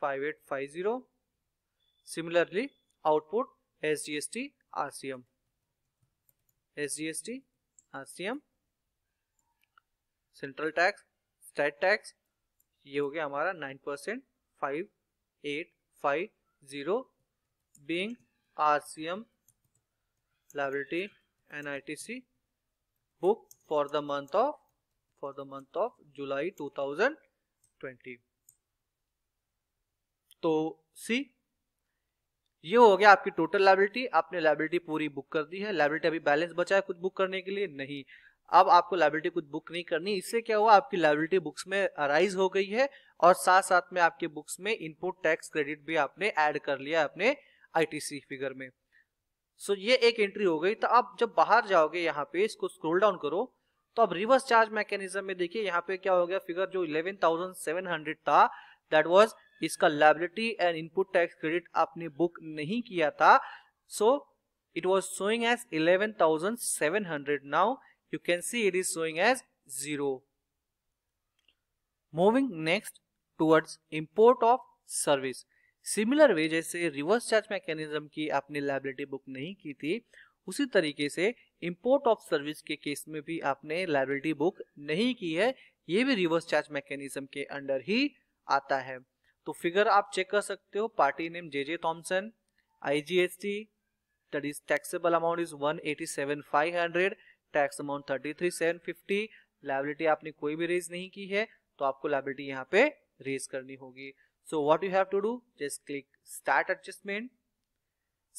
five eight five zero similarly output S G S T R C M S G S T R C M central tax state tax ये हो गया हमारा nine percent five eight five zero being are C M liability and I T C book for the month of for the month of July two thousand twenty तो see ये हो गया आपकी total liability आपने liability पूरी book कर दी है लाइबिलिटी अभी बैलेंस बचा है कुछ बुक करने के लिए नहीं अब आपको लाइबिलिटी कुछ बुक नहीं करनी इससे क्या हुआ आपकी लाइबिलिटी बुक्स में अराइज हो गई है और साथ साथ में आपके बुक्स में इनपुट टैक्स क्रेडिट भी आपने ऐड कर लिया अपने आईटीसी फिगर में सो so, ये एक एंट्री हो गई तो आप जब बाहर जाओगे यहाँ पे इसको स्क्रोल डाउन करो तो अब रिवर्स चार्ज मैकेनिज्म में देखिए यहाँ पे क्या हो गया फिगर जो 11,700 था दैट वाज इसका liability and input tax credit आपने बुक नहीं किया था so it was showing as 11,700 now you can see it is showing as 0. Moving next towards import of service. Similar way जैसे रिवर्स चार्ज मैकेनिज्म की आपने liability book नहीं की थी उसी तरीके से इंपोर्ट ऑफ सर्विस के केस में भी आपने लाइबिलिटी बुक नहीं की है ये भी रिवर्स चार्ज मैकेनिज्म के अंडर ही आता है तो फिगर आप चेक कर सकते हो party name J J Thomson I G S T that is taxable amount is one eighty seven five hundred tax amount thirty three seven fifty liability आपने कोई भी रेज नहीं की है तो आपको लाइबिलिटी यहाँ पे रेज करनी होगी so what you have to do just click start adjustment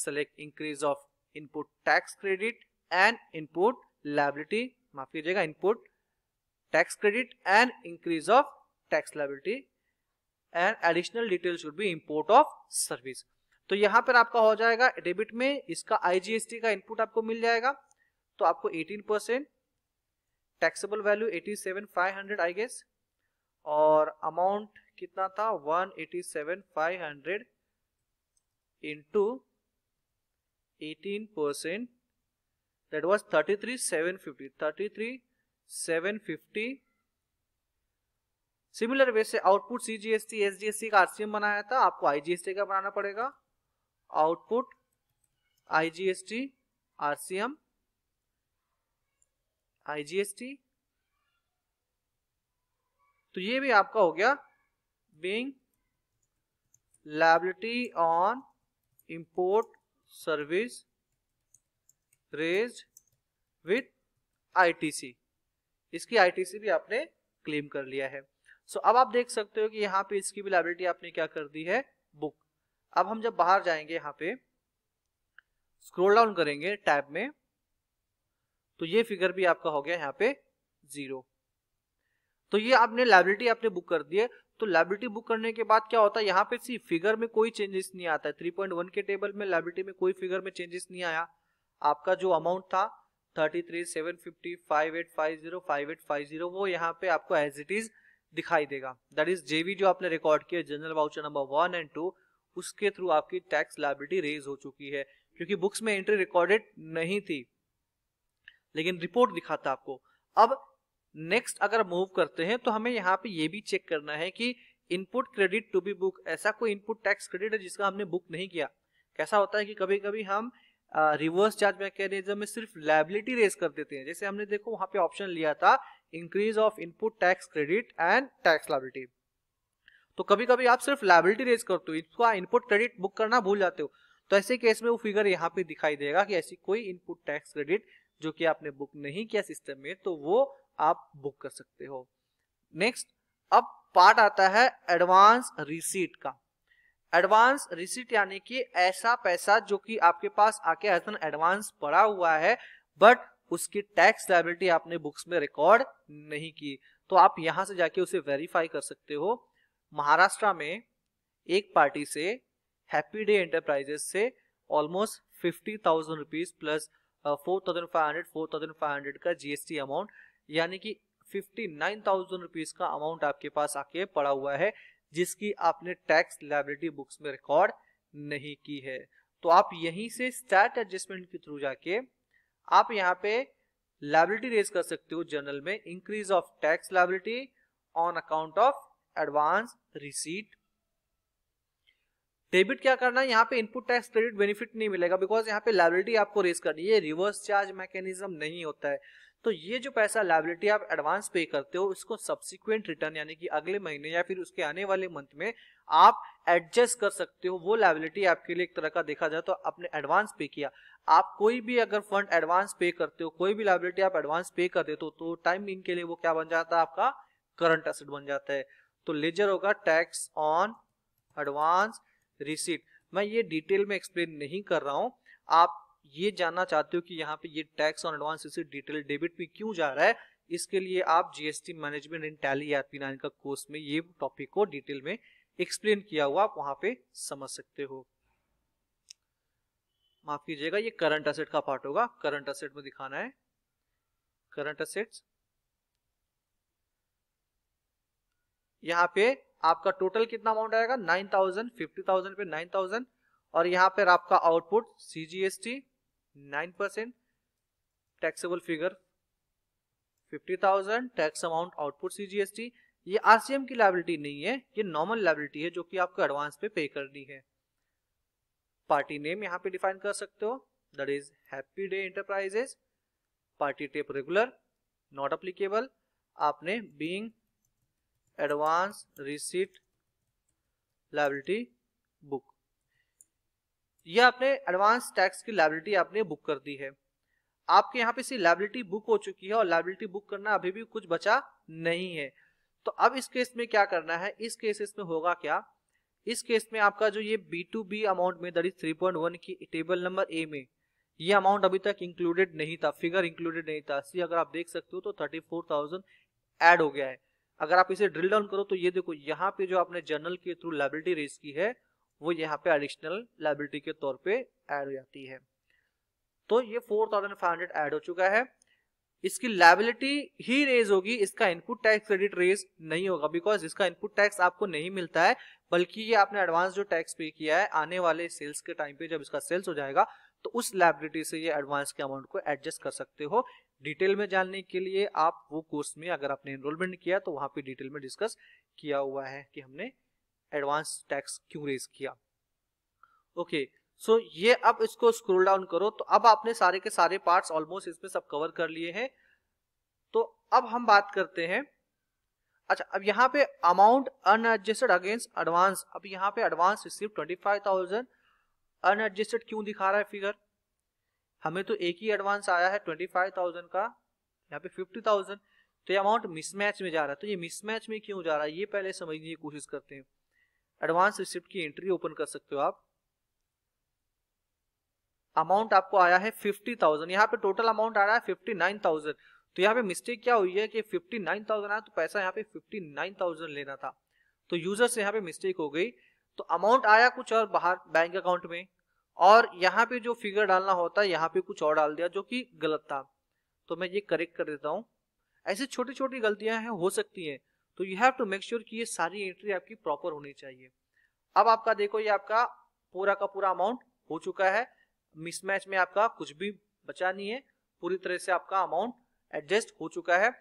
select increase of input tax credit and input liability माफ कीजिएगा input tax credit and increase of tax liability and additional detail should be import of service तो यहां पर आपका हो जाएगा debit में इसका आईजीएसटी का इनपुट आपको मिल जाएगा तो आपको 18 percent taxable value 87,500 I guess और अमाउंट कितना था 187,500 into eighteen percent that was seven fifty similar way से आउटपुट एस एसजीएसटी का आरसीएम बनाया था आपको आई जी एस टी का बनाना पड़ेगा output I G S C RCM IGST तो ये भी आपका हो गया being liability on import service raise with ITC इसकी आईटीसी भी आपने क्लेम कर लिया है सो so, अब आप देख सकते हो कि यहाँ पे इसकी भी लाइबिलिटी आपने क्या कर दी है बुक अब हम जब बाहर जाएंगे यहाँ पे स्क्रॉल डाउन करेंगे टैब में तो ये फिगर भी आपका हो गया यहाँ पे जीरो तो ये आपने लाइब्रेटी आपने बुक कर दी है तो लाइब्रेटी बुक करने के बाद क्या होता है यहाँ पे सी फिगर में कोई चेंजेस नहीं आता है वन के टेबल में लाइब्रेटी में कोई फिगर में चेंजेस नहीं आया आपका जो अमाउंट था जीरो वो यहाँ पे आपको एज इट इज दिखाई देगा दैट इज जेवी जो आपने रिकॉर्ड किया general voucher number one and two उसके थ्रू आपकी टैक्स लाइब्रेटी रेज हो चुकी है क्योंकि बुक्स में एंट्री रिकॉर्डेड नहीं थी लेकिन रिपोर्ट दिखाता आपको अब नेक्स्ट अगर मूव करते हैं तो हमें यहाँ पे ये भी चेक करना है कि input credit to be book ऐसा कोई इनपुट टैक्स क्रेडिट है जिसका हमने बुक नहीं किया कैसा होता है कि कभी कभी हम रिवर्स चार्ज मैकेनिज्म में सिर्फ लाइबिलिटी रेज कर देते हैं जैसे हमने देखो वहां पे ऑप्शन लिया था increase of input tax credit and tax liability तो कभी कभी आप सिर्फ लाइबिलिटी रेज करते हो इसको इनपुट क्रेडिट बुक करना भूल जाते हो तो ऐसे केस में वो फिगर यहाँ पे दिखाई देगा कि ऐसी कोई इनपुट टैक्स क्रेडिट जो कि आपने बुक नहीं किया सिस्टम में तो वो आप बुक कर सकते हो नेक्स्ट अब पार्ट आता है एडवांस रिसीट का एडवांस रिसीट यानी कि ऐसा पैसा जो कि आपके पास आके हसन एडवांस पड़ा हुआ है बट उसकी टैक्स लाइबिलिटी आपने बुक्स में रिकॉर्ड नहीं की तो आप यहां से जाके उसे वेरीफाई कर सकते हो महाराष्ट्र में एक पार्टी से हैप्पी डे एंटरप्राइजेस से almost fifty thousand rupees plus 4500 का जीएसटी अमाउंट यानी कि 59,000 रुपीस का अमाउंट आपके पास आके पड़ा हुआ है जिसकी आपने टैक्स लाइबिलिटी बुक्स में रिकॉर्ड नहीं की है तो आप यहीं से स्टैट एडजस्टमेंट के थ्रू जाके आप यहाँ पे लाइबिलिटी रेज कर सकते हो जनरल में increase of tax liability on account of advance receipt debit क्या करना है यहाँ पे इनपुट टैक्स क्रेडिट बेनिफिट नहीं मिलेगा बिकॉज यहाँ पे लाइबिलिटी आपको रेस करनी है रिवर्स चार्ज मैकेनिज्म नहीं होता है तो ये जो पैसा लाइबिलिटी आप एडवांस पे करते हो इसको सब्सिक्वेंट रिटर्न यानी कि अगले महीने या फिर उसके आने वाले मंथ में आप एडजस्ट कर सकते हो वो लाइबिलिटी आपके लिए एक तरह का देखा जाए तो आपने एडवांस पे किया आप कोई भी अगर फंड एडवांस पे करते हो कोई भी लाइबिलिटी आप एडवांस पे कर देते हो तो टाइमिंग के लिए वो क्या बन जाता है आपका करंट एसेट बन जाता है तो लेजर होगा टैक्स ऑन एडवांस रिसीट मैं ये डिटेल में एक्सप्लेन नहीं कर रहा हूँ आप ये जानना चाहते हो कि यहाँ पे ये tax on advance receipt detail debit में क्यों जा रहा है इसके लिए आप GST management in Tally R P nine का कोर्स में ये टॉपिक को डिटेल में एक्सप्लेन किया हुआ आप वहां पे समझ सकते हो माफ कीजिएगा ये करंट असेट का पार्ट होगा करंट असेट में दिखाना है करंट असेट यहाँ पे आपका टोटल कितना अमाउंट आएगा नाइन थाउजेंड फिफ्टी थाउजेंड पे नाइन थाउजेंड और यहाँ पर आपका output C G S T nine percent taxable figure fifty thousand tax amount output C G S T ये आर सी एम की लाइबिलिटी नहीं है ये नॉर्मल लाइबिलिटी है जो कि आपको एडवांस पे पे करनी है पार्टी नेम यहाँ पे डिफाइन कर सकते हो that is happy day enterprises party type regular not applicable आपने being advance receipt liability book यह आपने एडवांस टैक्स की लाइबिलिटी आपने बुक कर दी है आपके यहाँ पे सी लाइबिलिटी बुक हो चुकी है और लाइबिलिटी बुक करना अभी भी कुछ बचा नहीं है तो अब इस केस में क्या करना है इस केस में होगा क्या इस केस में आपका जो ये बी टू बी अमाउंट में that is three point one की टेबल नंबर ए में ये अमाउंट अभी तक इंक्लूडेड नहीं था फिगर इंक्लूडेड नहीं था सी अगर आप देख सकते हो तो थर्टी फोर थाउजेंड एड हो गया है अगर आप इसे ड्रिल डाउन करो तो ये देखो यहाँ पे जो आपने जर्नल के थ्रू लाइबिलिटी रेस की है वो यहाँ पे एडिशनल लाइबिलिटी के तौर पे ऐड हो जाती है तो ये 4500 ऐड हो चुका है इसकी लाइबिलिटी ही रेज होगी इसका इनपुट टैक्स क्रेडिट रेज नहीं होगा बिकॉज इसका इनपुट टैक्स आपको नहीं मिलता है बल्कि ये आपने एडवांस जो टैक्स पे किया है आने वाले सेल्स के टाइम पे जब इसका सेल्स हो जाएगा तो उस लाइबिलिटी से ये एडवांस के अमाउंट को एडजस्ट कर सकते हो डिटेल में जानने के लिए आप वो कोर्स में अगर आपने एनरोलमेंट किया तो वहां पे डिटेल में डिस्कस किया हुआ है कि हमने एडवांस टैक्स क्यों रेज किया ओके okay, सो so ये अब इसको स्क्रोल डाउन करो तो अब आपने सारे के सारे पार्ट्स ऑलमोस्ट इसमें सब कवर कर लिए हैं तो अब हम बात करते हैं अच्छा अब यहाँ पे अमाउंट अनएडजस्टेड अगेंस्ट एडवांस अब यहाँ पे advance receive twenty five thousand unadjusted क्यों दिखा रहा है फिगर हमें तो एक ही एडवांस आया है ट्वेंटी फाइव थाउजेंड का यहाँ पे फिफ्टी थाउजेंड तो ये अमाउंट मिसमैच में जा रहा है तो ये मिसमैच में क्यों जा रहा है ये पहले समझने की कोशिश करते हैं एडवांस रिसिप्ट की एंट्री ओपन कर सकते हो आप अमाउंट आपको आया है फिफ्टी थाउजेंड यहाँ पे टोटल अमाउंट आ रहा है फिफ्टी नाइन थाउजेंड तो यहाँ पे मिस्टेक क्या हुई है कि फिफ्टी नाइन थाउजेंड आया तो पैसा यहाँ पे फिफ्टी नाइन थाउजेंड लेना था तो यूजर से यहाँ पे मिस्टेक हो गई तो अमाउंट आया कुछ और बाहर बैंक अकाउंट में और यहाँ पे जो फिगर डालना होता है यहाँ पे कुछ और डाल दिया जो कि गलत था तो मैं ये करेक्ट कर देता हूँ ऐसी छोटी छोटी गलतियां हैं हो सकती हैं तो you have to make sure कि ये सारी एंट्री आपकी प्रॉपर होनी चाहिए अब आपका देखो ये आपका पूरा का पूरा अमाउंट हो चुका है मिसमैच में आपका कुछ भी बचा नहीं है पूरी तरह से आपका अमाउंट एडजस्ट हो चुका है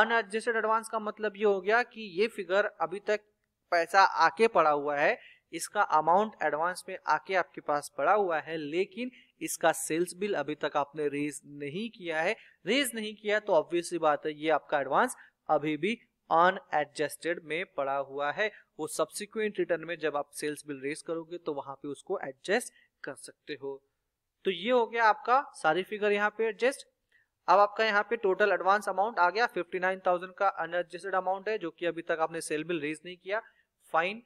अनएडजस्टेड एडवांस का मतलब ये हो गया कि ये फिगर अभी तक पैसा आके पड़ा हुआ है इसका अमाउंट एडवांस में आके आपके पास पड़ा हुआ है लेकिन इसका सेल्स बिल अभी तक आपने रेज नहीं किया है रेज नहीं किया तो ऑब्वियसली बात है ये आपका एडवांस अभी भी अनएडजस्टेड में पड़ा हुआ है वो सब्सिक्वेंट रिटर्न में जब आप सेल्स बिल रेज करोगे तो वहां पे उसको एडजस्ट कर सकते हो तो ये हो गया आपका सारी फिगर यहाँ पे एडजस्ट अब आपका यहाँ पे टोटल एडवांस अमाउंट आ गया 59,000 का अनएडजस्टेड अमाउंट है जो कि अभी तक आपने सेल बिल रेज नहीं किया फाइन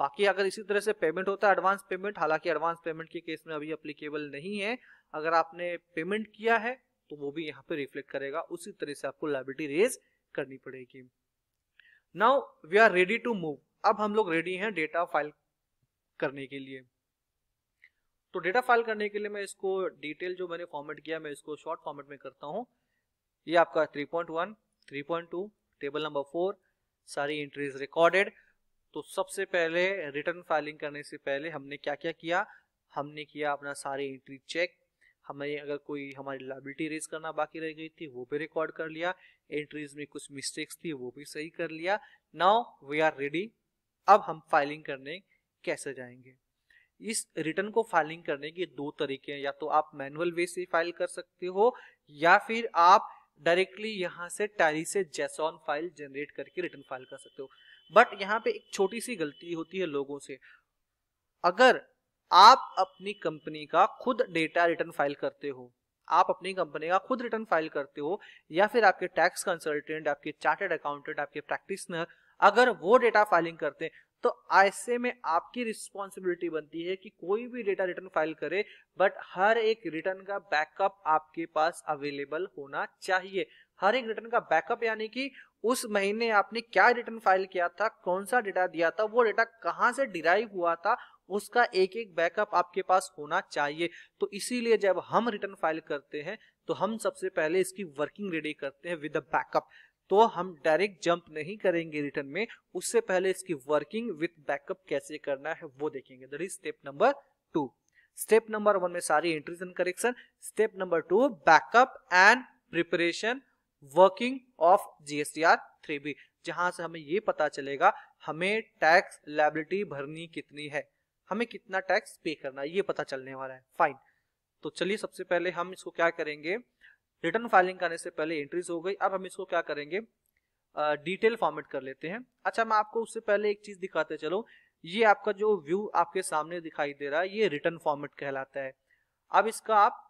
बाकी अगर इसी तरह से पेमेंट होता है एडवांस पेमेंट हालांकि एडवांस पेमेंट के केस में अभी अप्लीकेबल नहीं है अगर आपने पेमेंट किया है तो वो भी यहाँ पे रिफ्लेक्ट करेगा उसी तरह से आपको लाइबिलिटी रेज करनी पड़ेगी now we are ready to move अब हम लोग रेडी हैं डेटा फाइल करने के लिए तो डेटा फाइल करने के लिए मैं इसको डिटेल जो मैंने फॉर्मेट किया मैं इसको शॉर्ट फॉर्मेट में करता हूँ ये आपका point two table number four सारी एंट्रीज रिकॉर्डेड तो सबसे पहले रिटर्न फाइलिंग करने से पहले हमने क्या क्या किया हमने किया अपना सारी एंट्री चेक हमें अगर कोई हमारी लाइबिलिटी रेज करना बाकी रह गई थी वो भी रिकॉर्ड कर लिया एंट्रीज में कुछ मिस्टेक्स थी वो भी सही कर लिया नाउ वी आर रेडी अब हम फाइलिंग करने कैसे जाएंगे इस रिटर्न को फाइलिंग करने के दो तरीके हैं या तो आप मैनुअल वे से फाइल कर सकते हो या फिर आप डायरेक्टली यहाँ से टैली से जेसॉन फाइल जनरेट करके रिटर्न फाइल कर सकते हो बट यहाँ पे एक छोटी सी गलती होती है लोगों से अगर आप अपनी कंपनी का खुद डेटा रिटर्न फाइल करते हो आप अपनी कंपनी का खुद रिटर्न फाइल करते हो या फिर आपके टैक्स कंसल्टेंट आपके चार्टेड अकाउंटेंट आपके प्रैक्टिसनर अगर वो डेटा फाइलिंग करते हैं तो ऐसे में आपकी रिस्पॉन्सिबिलिटी बनती है कि कोई भी डेटा रिटर्न फाइल करे बट हर एक रिटर्न का बैकअप आपके पास अवेलेबल होना चाहिए हर एक रिटर्न का बैकअप यानी कि उस महीने आपने क्या रिटर्न फाइल किया था कौन सा डेटा दिया था वो डेटा कहाँ से डिराइव हुआ था उसका एक एक बैकअप आपके पास होना चाहिए तो इसीलिए जब हम रिटर्न फाइल करते हैं तो हम सबसे पहले इसकी वर्किंग रेडी करते हैं विद अ बैकअप तो हम डायरेक्ट जंप नहीं करेंगे रिटर्न में उससे पहले इसकी वर्किंग विथ बैकअप कैसे करना है वो देखेंगे that is step number two step number one में सारी entries and correction step number two backup and preparation working of GSTR three B जहां से हमें ये पता चलेगा हमें टैक्स लाइबिलिटी भरनी कितनी है हमें कितना टैक्स पे करना है ये पता चलने वाला है फाइन तो चलिए सबसे पहले हम इसको क्या करेंगे रिटर्न फाइलिंग करने से पहले एंट्रीज हो गई अब हम इसको क्या करेंगे डिटेल फॉर्मेट कर लेते हैं अच्छा मैं आपको उससे पहले एक चीज दिखाते चलो ये आपका जो व्यू आपके सामने दिखाई दे रहा है ये रिटर्न फॉर्मेट कहलाता है अब इसका आप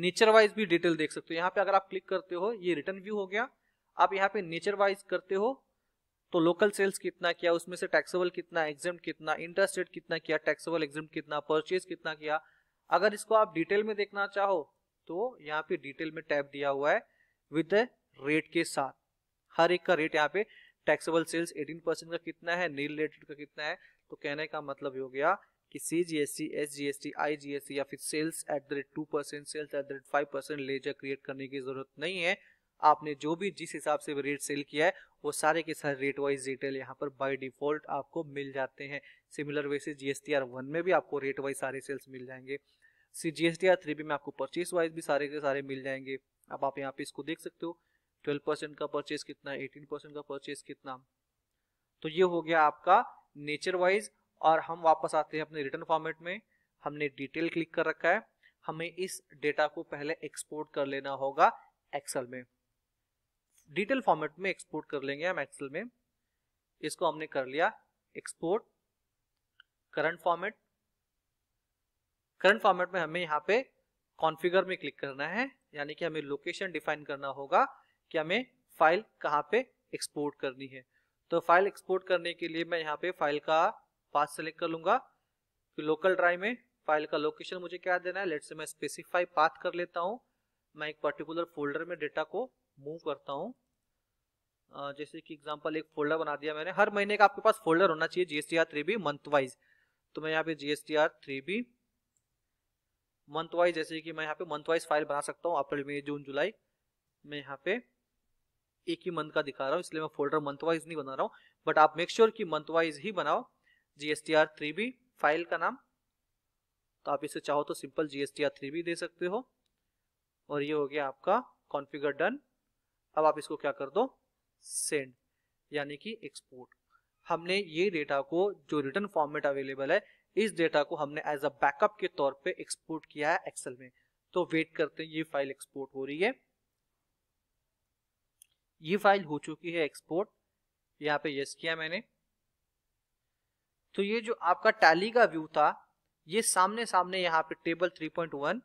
नेचर वाइज भी डिटेल देख सकते हो यहाँ पे अगर आप क्लिक करते हो ये रिटर्न व्यू हो गया आप यहाँ पे नेचर वाइज करते हो तो लोकल सेल्स कितना किया उसमें से टैक्सेबल कितना एग्जाम कितना इंटरेस्ट रेट कितना किया टैक्सेबल एग्जाम कितना परचेज कितना किया अगर इसको आप डिटेल में देखना चाहो तो यहाँ पे डिटेल में टैप दिया हुआ है विद रेट के साथ हर एक का रेट यहाँ पे टैक्सेबल सेल्स 18 परसेंट का कितना है नील रेटेड का कितना है तो कहने का मतलब ये हो गया कि C G S T S G S T I G S T या फिर sales at the rate two percent sales at the rate five percent ledger create करने की जरूरत नहीं है आपने जो भी जिस हिसाब से रेट सेल किया है वो सारे के सारे रेट वाइज डिटेल यहाँ पर बाय डिफॉल्ट आपको मिल जाते हैं सिमिलर वे से जीएसटी आर वन में भी आपको रेट वाइज सारे सेल्स मिल जाएंगे C G S T R three में आपको परचेस वाइज भी सारे के सारे मिल जाएंगे अब आप यहाँ पे इसको देख सकते हो ट्वेल्व परसेंट का परचेज कितना एटीन परसेंट का परचेज कितना तो ये हो गया आपका नेचर वाइज और हम वापस आते हैं अपने रिटर्न फॉर्मेट में हमने डिटेल क्लिक कर रखा है हमें इस डेटा को पहले एक्सपोर्ट कर लेना होगा एक्सेल में डिटेल फॉर्मेट में एक्सपोर्ट कर लेंगे हम एक्सेल में इसको हमने कर लिया export current format current format में हमें यहाँ पे कॉन्फ़िगर में क्लिक करना है यानी कि हमें लोकेशन डिफाइन करना होगा कि हमें फाइल कहाँ पे एक्सपोर्ट करनी है तो फाइल एक्सपोर्ट करने के लिए मैं यहाँ पे फाइल का पाथ सेलेक्ट कर लूंगा लोकल ड्राइव में फाइल का लोकेशन मुझे क्या देना है लेट से मैं स्पेसिफाई पाथ कर लेता हूँ मैं एक पर्टिकुलर फोल्डर में डेटा को मूव करता हूँ जैसे कि एग्जांपल एक फोल्डर बना दिया मैंने हर महीने का आपके पास फोल्डर होना चाहिए GST R three B month wise तो मैं यहाँ पे GST R three B month wise जैसे कि मैं यहाँ पे मंथ वाइज फाइल बना सकता हूँ अप्रैल मई जून जुलाई मैं यहाँ पे एक ही मंथ का दिखा रहा हूँ इसलिए मैं फोल्डर मंथ वाइज नहीं बना रहा हूँ बट आप मेक श्योर sure कि मंथ वाइज ही बनाओ G S T R three B file का नाम तो आप इसे चाहो तो simple G S T R three B दे सकते हो और ये हो गया आपका कॉन्फ़िगर डन अब आप इसको क्या कर दो सेंड यानी कि एक्सपोर्ट हमने ये डेटा को जो रिटर्न फॉर्मेट अवेलेबल है इस डेटा को हमने एज अ बैकअप के तौर पे एक्सपोर्ट किया है एक्सेल में तो वेट करते हैं ये फाइल एक्सपोर्ट हो रही है ये फाइल हो चुकी है एक्सपोर्ट यहाँ पे यस किया मैंने तो ये जो आपका टैली का व्यू था ये सामने सामने यहाँ पे टेबल 3.1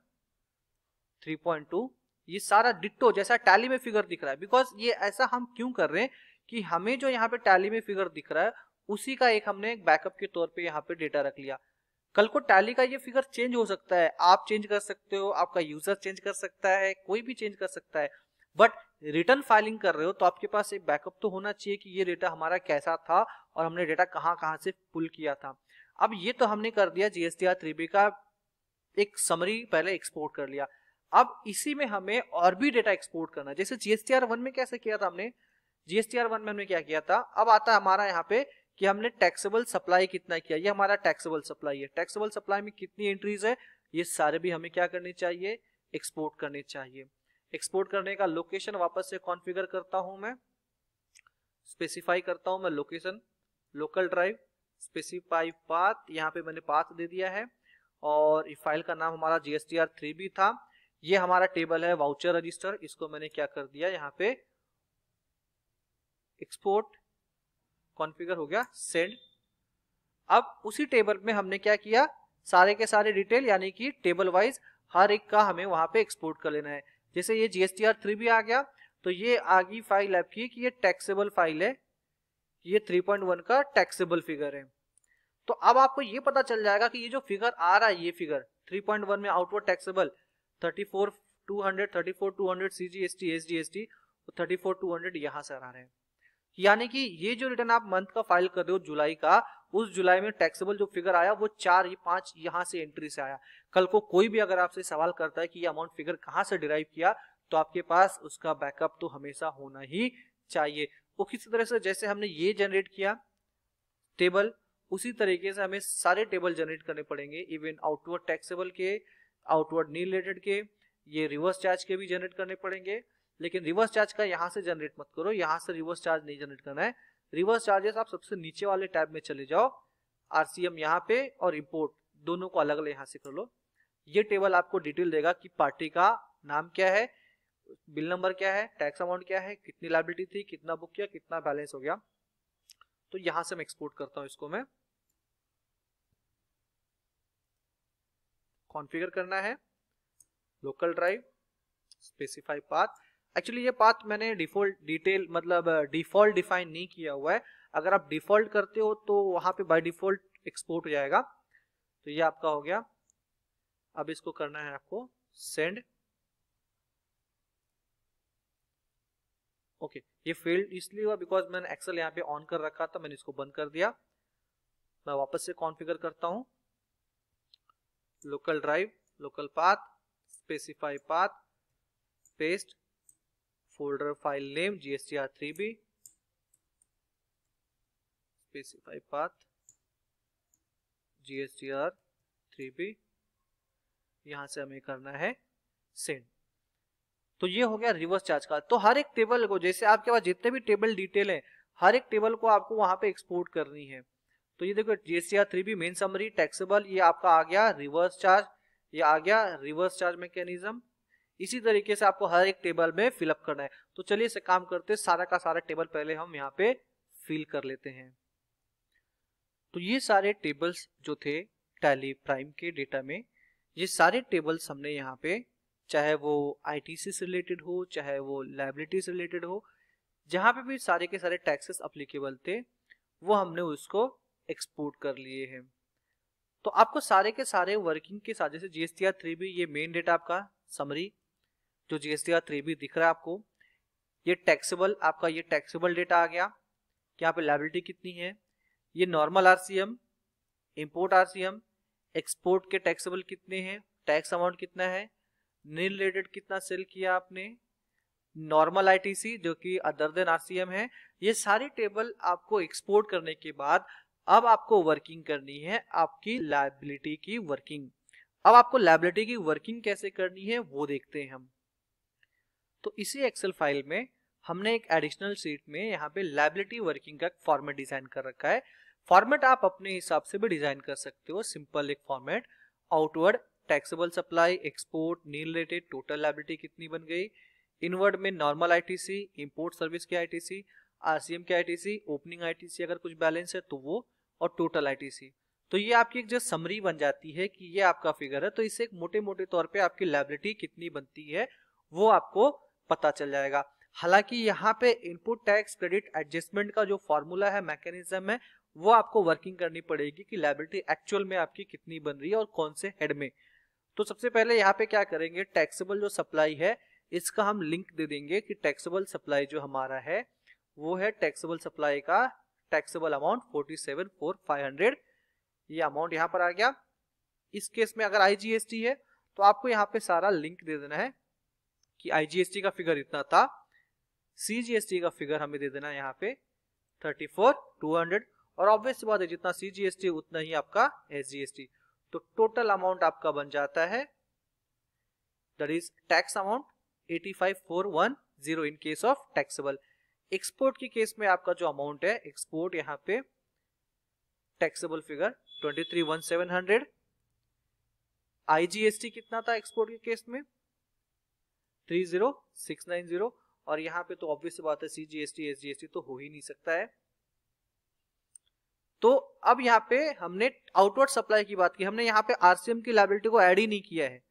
3.2 ये सारा डिट्टो जैसा टैली में फिगर दिख रहा है बिकॉज ये ऐसा हम क्यों कर रहे हैं कि हमें जो यहाँ पे टैली में फिगर दिख रहा है उसी का एक हमने एक बैकअप के तौर पे यहाँ पे डेटा रख लिया कल को टैली का ये फिगर चेंज हो सकता है आप चेंज कर सकते हो आपका यूजर चेंज कर सकता है कोई भी चेंज कर सकता है बट रिटर्न फाइलिंग कर रहे हो तो आपके पास एक बैकअप तो होना चाहिए कि ये डेटा हमारा कैसा था और हमने डेटा कहाँ कहाँ से पुल किया था अब ये तो हमने कर दिया जीएसटीआर थ्री का एक समरी पहले एक्सपोर्ट कर लिया अब इसी में हमें और भी डेटा एक्सपोर्ट करना जैसे जीएसटी आर में कैसे किया था हमने जीएसटी आर में हमने क्या किया था अब आता है हमारा यहाँ पे कि हमने टैक्सेबल सप्लाई कितना किया ये हमारा टैक्सेबल सप्लाई है टैक्सेबल सप्लाई में कितनी एंट्रीज है ये सारे भी हमें क्या करने चाहिए एक्सपोर्ट करने चाहिए एक्सपोर्ट करने का लोकेशन वापस से कॉन्फ़िगर करता हूं मैं स्पेसिफाई करता हूं मैं location local drive specify path यहाँ पे मैंने पाथ दे दिया है और फाइल का नाम हमारा जी एस भी था ये हमारा टेबल है वाउचर रजिस्टर इसको मैंने क्या कर दिया यहाँ पे एक्सपोर्ट कॉन्फ़िगर हो गया सेंड अब उसी टेबल में हमने क्या किया सारे के सारे डिटेल यानी कि टेबल वाइज हर एक का हमें वहां पे एक्सपोर्ट कर लेना है जैसे ये जीएसटीआर थ्री भी आ गया तो ये आ गई फाइल आपकी कि ये टैक्सेबल फाइल है ये 3.1 का टैक्सेबल फिगर है तो अब आपको ये पता चल जाएगा कि ये जो फिगर आ रहा है ये फिगर 3.1 में आउटवर्ड टैक्सेबल 34 200 34 200 सीजीएसटी एसजीएसटी और 34 यहां से आ रहा है यानी कि ये जो रिटर्न आप मंथ का फाइल कर रहे हो जुलाई का उस जुलाई में टैक्सेबल जो फिगर आया वो चार पांच यहाँ से एंट्री से आया कल को कोई भी अगर आपसे सवाल करता है कि ये अमाउंट फिगर कहाँ से डिराइव किया तो आपके पास उसका बैकअप तो हमेशा होना ही चाहिए वो किसी तरह से जैसे हमने ये जनरेट किया टेबल उसी तरीके से हमें सारे टेबल जनरेट करने पड़ेंगे इवन आउटवर्ड टैक्सेबल के आउटवर्ड नी रिलेटेड के ये रिवर्स चार्ज के भी जनरेट करने पड़ेंगे लेकिन रिवर्स चार्ज का यहाँ से जनरेट मत करो यहाँ से रिवर्स चार्ज नहीं जनरेट करना है रिवर्स चार्जेस आप सबसे नीचे वाले टैब में चले जाओ आरसीएम यहाँ पे और इम्पोर्ट दोनों को अलग अलग यहाँ से कर लो ये टेबल आपको डिटेल देगा कि पार्टी का नाम क्या है बिल नंबर क्या है टैक्स अमाउंट क्या है कितनी लाइबिलिटी थी कितना बुक किया कितना बैलेंस हो गया तो यहां से मैं एक्सपोर्ट करता हूं इसको मैं कॉन्फ़िगर करना है local drive specify path actually ये पाथ मैंने डिफॉल्ट डिटेल मतलब डिफॉल्ट डिफाइन नहीं किया हुआ है अगर आप डिफॉल्ट करते हो तो वहां पे बाय डिफॉल्ट एक्सपोर्ट हो जाएगा तो ये आपका हो गया अब इसको करना है आपको सेंड ओके ये फेल्ड इसलिए हुआ बिकॉज मैंने एक्सेल यहाँ पे ऑन कर रखा था मैंने इसको बंद कर दिया मैं वापस से कॉन्फ़िगर करता हूँ local drive local path specify path paste folder file name GSTR three B specify path GSTR three B यहां से हमें करना है सेंड तो ये हो गया रिवर्स चार्ज का तो हर एक टेबल को जैसे आपके पास जितने भी टेबल डिटेल है हर एक टेबल को आपको वहां पे एक्सपोर्ट करनी है तो ये देखो GSTR three B main summary taxable ये आपका आ गया रिवर्स चार्ज ये आ गया रिवर्स चार्ज मैकेनिज्म इसी तरीके से आपको हर एक टेबल में फिलअप करना है तो चलिए इसे काम करते सारा का सारा टेबल पहले हम यहाँ पे फिल कर लेते हैं तो ये सारे टेबल्स जो थे टैली प्राइम के डेटा में ये सारे टेबल्स हमने यहाँ पे चाहे वो आई से रिलेटेड हो चाहे वो लाइबिलिटी से रिलेटेड हो जहाँ पे भी सारे के सारे टैक्सेस अप्लीकेबल थे वो हमने उसको एक्सपोर्ट कर लिए हैं तो आपको सारे के सारे वर्किंग के साथ जैसे जीएसटी आर थ्री बी ये मेन डेटा आपका समरी जो जीएसटी आर थ्री बी दिख रहा है आपको ये टैक्सेबल आपका ये टैक्सेबल डेटा आ गया कि यहाँ पे लाइबिलिटी कितनी है ये normal or import and export के टैक्सेबल कितने हैं टैक्स अमाउंट कितना है नील रेटेड कितना सेल किया आपने नॉर्मल आईटीसी जो कि अदर देन आरसीएम है ये सारी टेबल आपको एक्सपोर्ट करने के बाद अब आपको वर्किंग करनी है आपकी लाइबिलिटी की वर्किंग अब आपको लाइबिलिटी की वर्किंग कैसे करनी है वो देखते हैं हम तो इसी एक्सेल फाइल में हमने एक एडिशनल सीट में यहाँ पे लाइबिलिटी वर्किंग का फॉर्मेट डिजाइन कर रखा है फॉर्मेट आप अपने हिसाब से भी डिजाइन कर सकते हो सिंपल एक format outward taxable supply export nil related total liability कितनी बन गई इनवर्ड में नॉर्मल आईटीसी इंपोर्ट सर्विस के आईटीसी आरसीएम के आईटीसी ओपनिंग आईटीसी अगर कुछ बैलेंस है तो वो और टोटल आईटीसी तो ये आपकी एक जो समरी बन जाती है कि ये आपका फिगर है तो इससे एक मोटे मोटे तौर पे आपकी लाइबिलिटी कितनी बनती है वो आपको पता चल जाएगा हालांकि यहाँ पे इनपुट टैक्स क्रेडिट एडजस्टमेंट का जो फॉर्मूला है मैकेनिज्म है वो आपको वर्किंग करनी पड़ेगी कि लाइबिलिटी एक्चुअल में आपकी कितनी बन रही है और कौन से हेड में तो सबसे पहले यहाँ पे क्या करेंगे टैक्सेबल जो सप्लाई है इसका हम लिंक दे देंगे कि टैक्सेबल सप्लाई जो हमारा है वो है टैक्सेबल सप्लाई का taxable amount forty seven four five hundred ये अमाउंट यहाँ पर आ गया इस केस में अगर आईजीएसटी है तो आपको यहाँ पे सारा लिंक दे देना है कि आईजीएसटी का फिगर इतना था सीजीएसटी का फिगर हमें दे देना है यहाँ पे थर्टी फोर टू हंड्रेड और ऑब्वियस बात है जितना सीजीएसटी उतना ही आपका एसजीएसटी तो टोटल अमाउंट आपका बन जाता है that is tax amount 85410 in case of taxable export की केस में आपका जो अमाउंट है एक्सपोर्ट यहां पे टैक्सेबल फिगर 23,1700 आईजीएसटी कितना था एक्सपोर्ट के केस में 30690 और यहाँ पे तो ऑब्वियस बात है सीजीएसटी एसजीएसटी तो हो ही नहीं सकता है तो अब यहाँ पे हमने आउटवर्ड सप्लाई की बात की हमने यहाँ पे आरसीएम की लाइबिलिटी को ऐड ही नहीं किया है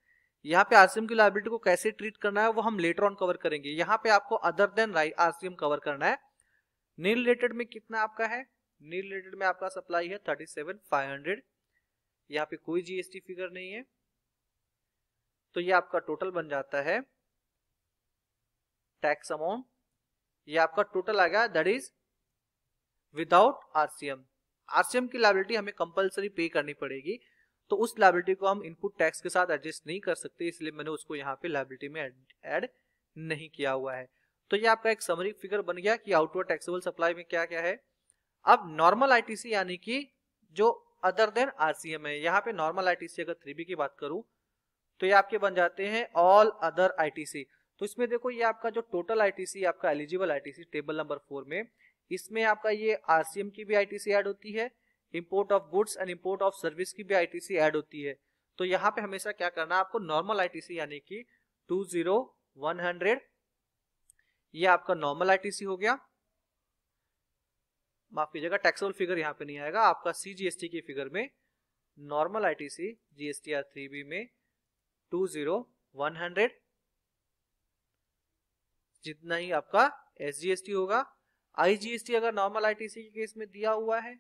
यहाँ पे आरसीएम की लाइबिलिटी को कैसे ट्रीट करना है वो हम लेटर ऑन कवर करेंगे यहाँ पे आपको अदर देन आरसीएम कवर करना है नी रिलेटेड में कितना आपका है नी रिलेटेड में आपका सप्लाई है थर्टी सेवन फाइव हंड्रेड यहाँ पे कोई जीएसटी फिगर नहीं है तो ये आपका टोटल बन जाता है टैक्स अमाउंट ये आपका टोटल आ गया that is without RCM RCM की लाइबिलिटी हमें कंपलसरी पे करनी पड़ेगी तो उस लाइबिलिटी को हम इनपुट टैक्स के साथ एडजस्ट नहीं कर सकते इसलिए मैंने उसको यहाँ पे लाइबिलिटी में एड नहीं किया हुआ है तो ये आपका एक समरी फिगर बन गया कि आउटवर्ड टैक्सेबल सप्लाई में क्या क्या है अब नॉर्मल आईटीसी यानी कि जो अदर देन आरसीएम है यहाँ पे नॉर्मल आईटीसी अगर थ्री की बात करूं तो ये आपके बन जाते हैं ऑल अदर आईटीसी तो इसमें देखो ये आपका जो टोटल आईटीसी आपका eligible ITC table number four में इसमें आपका ये आरसीएम की भी आईटीसी ऐड होती है import of goods and import of service की भी आईटीसी ऐड होती है तो यहाँ पे हमेशा क्या करना है आपको नॉर्मल आईटीसी यानी कि टू जीरो वन हंड्रेड ये आपका नॉर्मल आईटीसी हो गया माफ कीजिएगा टैक्सेबल फिगर यहाँ पे नहीं आएगा आपका टी की फिगर में normal ITC R three B में टू जीरो वन हंड्रेड जितना ही आपका एस होगा आईजीएसटी अगर नॉर्मल आईटीसी के केस में दिया हुआ है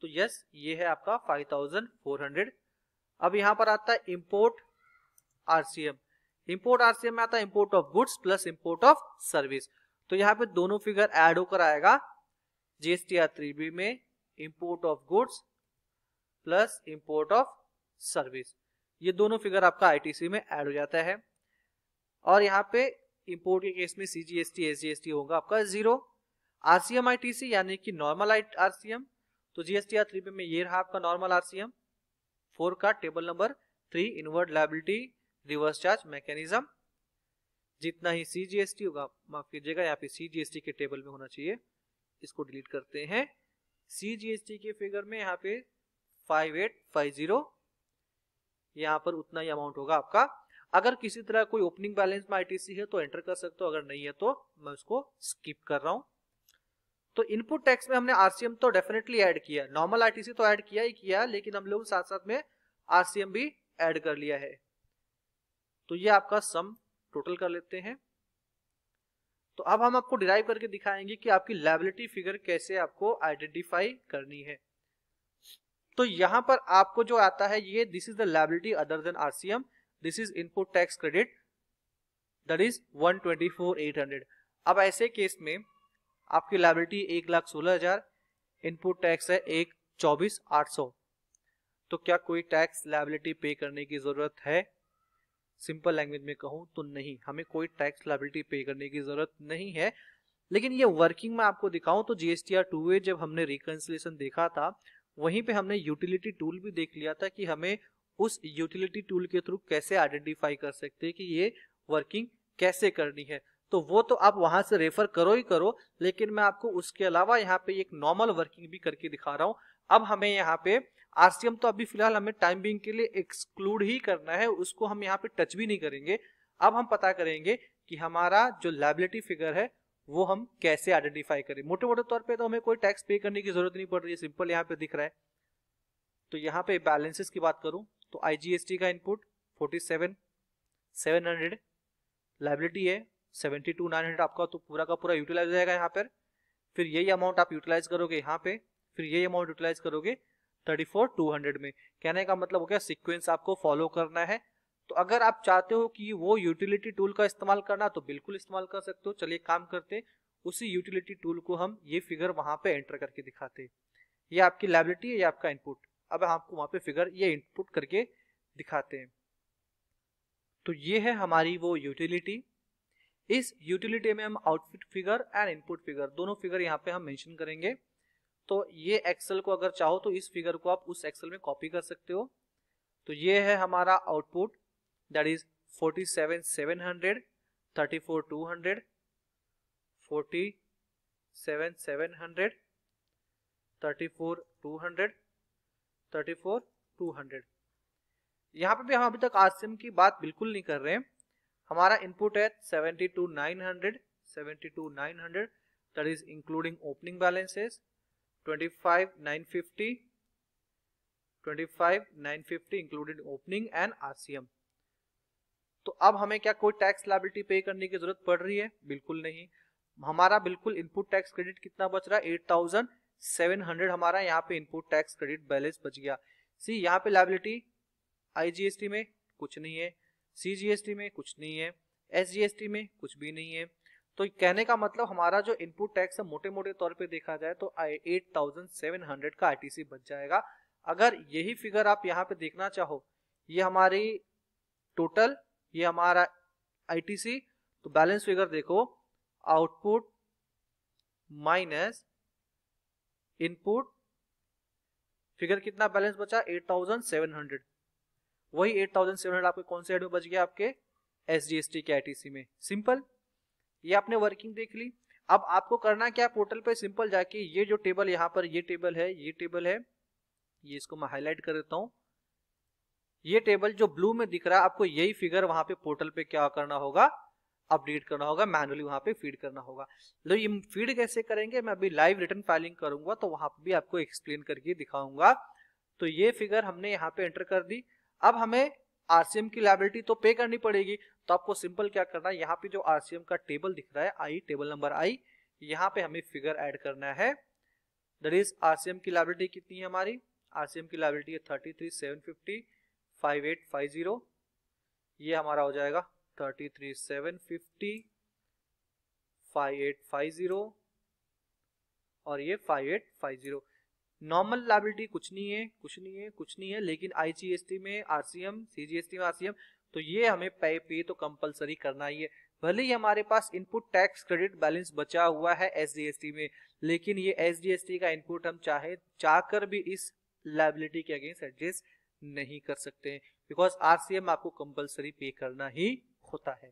तो यस ये है आपका 5400 अब यहां पर आता है इंपोर्ट आरसीएम इंपोर्ट आरसीएम में आता है import of goods plus import of service तो यहाँ पे दोनों फिगर एड होकर आएगा जीएसटी आर थ्री बी में import of goods plus import of service ये दोनों फिगर आपका आईटीसी में ऐड हो जाता है और यहाँ पे इंपोर्ट के केस में सीजीएसटी एसजीएसटी होगा आपका जीरो आरसीएम आईटीसी यानी कि नॉर्मल आरसीएम तो जीएसटीआर थ्री में ये रहा आपका नॉर्मल आरसीएम फोर का table number three inward liability reverse charge mechanism जितना ही सी जी होगा माफ कीजिएगा यहाँ पे सी जी के टेबल में होना चाहिए इसको डिलीट करते हैं सी जी के फिगर में यहाँ पे फाइव एट फाइव जीरो यहाँ पर उतना ही अमाउंट होगा आपका अगर किसी तरह कोई ओपनिंग बैलेंस में आईटीसी है तो एंटर कर सकते हो अगर नहीं है तो मैं उसको स्किप कर रहा हूँ तो इनपुट टैक्स में हमने आरसीएम तो डेफिनेटली ऐड किया नॉर्मल आरटीसी तो ऐड किया ही किया लेकिन हम लोग साथ साथ में आरसीएम भी ऐड कर लिया है तो ये आपका सम टोटल कर लेते हैं तो अब हम आपको डिराइव करके दिखाएंगे कि आपकी लाइबिलिटी फिगर कैसे आपको आइडेंटिफाई करनी है तो यहां पर आपको जो आता है ये this is the liability other than RCM this is input tax credit that is one अब ऐसे केस में आपकी लाइबिलिटी एक लाख सोलह हजार इनपुट टैक्स है एक चौबीस आठ सौ तो क्या कोई टैक्स लाइबिलिटी पे करने की ज़रूरत है सिंपल लैंग्वेज में कहूं तो नहीं हमें कोई टैक्स लाइबिलिटी पे करने की ज़रूरत नहीं है लेकिन ये वर्किंग में आपको दिखाऊं तो जीएसटीआर टू ए जब हमने रिकन्सिलेशन देखा था वहीं पे हमने यूटिलिटी टूल भी देख लिया था कि हमें उस यूटिलिटी टूल के थ्रू कैसे आइडेंटिफाई कर सकते हैं कि ये वर्किंग कैसे करनी है तो वो तो आप वहां से रेफर करो ही करो लेकिन मैं आपको उसके अलावा यहाँ पे एक नॉर्मल वर्किंग भी करके दिखा रहा हूँ अब हमें यहाँ पे आरसीएम तो अभी फिलहाल हमें टाइम बिंग के लिए एक्सक्लूड ही करना है उसको हम यहाँ पे टच भी नहीं करेंगे अब हम पता करेंगे कि हमारा जो लाइबिलिटी फिगर है वो हम कैसे आइडेंटिफाई करें मोटे मोटे तौर पे तो हमें कोई टैक्स पे करने की जरूरत नहीं पड़ रही है सिंपल यहाँ पे दिख रहा है तो यहाँ पे बैलेंसेस की बात करूं तो आईजीएसटी का इनपुट 47 700 लाइबिलिटी है सेवेंटी टू नाइन हंड्रेड आपका तो पूरा का पूरा यूटिलाइज हो जाएगा यहाँ पर फिर यही अमाउंट आप यूटिलाइज करोगे यहाँ पे फिर यही अमाउंट यूटिलाइज करोगे थर्टी फोर टू हंड्रेड में कहने का मतलब हो गया सिक्वेंस आपको फॉलो करना है तो अगर आप चाहते हो कि वो यूटिलिटी टूल का इस्तेमाल करना तो बिल्कुल इस्तेमाल कर सकते हो चलिए काम करते उसी यूटिलिटी टूल को हम ये फिगर वहां पे एंटर करके दिखाते ये आपकी लाइबिलिटी है ये आपका इनपुट अब आपको वहां पे फिगर ये इनपुट करके दिखाते हैं तो ये है हमारी वो यूटिलिटी इस यूटिलिटी में हम output figure and input figure दोनों फिगर यहाँ पे हम मेंशन करेंगे तो ये एक्सेल को अगर चाहो तो इस फिगर को आप उस एक्सेल में कॉपी कर सकते हो तो ये है हमारा output that is forty seven seven hundred thirty four two hundred forty seven seven hundred thirty four two hundred thirty four two hundred यहाँ पे भी हम अभी तक आसिम की बात बिल्कुल नहीं कर रहे हैं हमारा इनपुट है seventy two nine hundred seventy two nine hundred that is including opening balances twenty five nine fifty twenty five nine fifty included opening and RCM तो अब हमें क्या कोई टैक्स लाइबिलिटी पे करने की जरूरत पड़ रही है बिल्कुल नहीं हमारा बिल्कुल इनपुट टैक्स क्रेडिट कितना बच रहा है एट थाउजेंड सेवन हंड्रेड हमारा यहाँ पे इनपुट टैक्स क्रेडिट बैलेंस बच गया सी यहाँ पे लाइबिलिटी आईजीएसटी में कुछ नहीं है सी में कुछ नहीं है एस में कुछ भी नहीं है तो कहने का मतलब हमारा जो इनपुट टैक्स है मोटे मोटे तौर पे देखा जाए तो 8,700 का आईटीसी बच जाएगा अगर यही फिगर आप यहाँ पे देखना चाहो ये हमारी टोटल ये हमारा आईटीसी तो बैलेंस फिगर देखो आउटपुट माइनस इनपुट फिगर कितना बैलेंस बचा 8,700 वही एट थाउजेंड सेवन हंड्रेड आपके कौन से हेड में बच गया आपके एस जी एस टी के आई में सिंपल ये आपने वर्किंग देख ली अब आपको करना क्या पोर्टल पे सिंपल जाके ये जो टेबल यहाँ पर ये टेबल है ये टेबल है ये इसको मैं हाईलाइट कर देता हूँ ये टेबल जो ब्लू में दिख रहा है आपको यही फिगर वहां पे पोर्टल पे क्या करना होगा अपडेट करना होगा मैनुअली वहां पे फीड करना होगा लो ये फीड कैसे करेंगे मैं अभी लाइव रिटर्न फाइलिंग करूंगा तो वहां पे भी आपको एक्सप्लेन करके दिखाऊंगा तो ये फिगर हमने यहाँ पे एंटर कर दी अब हमें आरसीएम की लाइबिलिटी तो पे करनी पड़ेगी तो आपको सिंपल क्या करना है यहाँ पे जो आरसीएम का टेबल दिख रहा है आई टेबल नंबर आई यहाँ पे हमें फिगर एड करना है दर इज आरसीएम की लाइबिलिटी कितनी है हमारी आरसीएम की लाइबिलिटी है thirty three seven fifty five eight five zero ये हमारा हो जाएगा thirty three seven fifty five eight five zero और ये five eight five zero normal liability कुछ नहीं है कुछ नहीं है कुछ नहीं है लेकिन आईजीएसटी में आरसीएम सीजीएसटी में आरसीएम तो ये हमें पे पे तो कंपलसरी करना ही है भले ही हमारे पास इनपुट टैक्स क्रेडिट बैलेंस बचा हुआ है एसजीएसटी में लेकिन ये एसजीएसटी का इनपुट हम चाहे चाहकर भी इस लाइबिलिटी के अगेंस्ट एडजस्ट नहीं कर सकते हैं बिकॉज आरसीएम आपको कंपलसरी पे करना ही होता है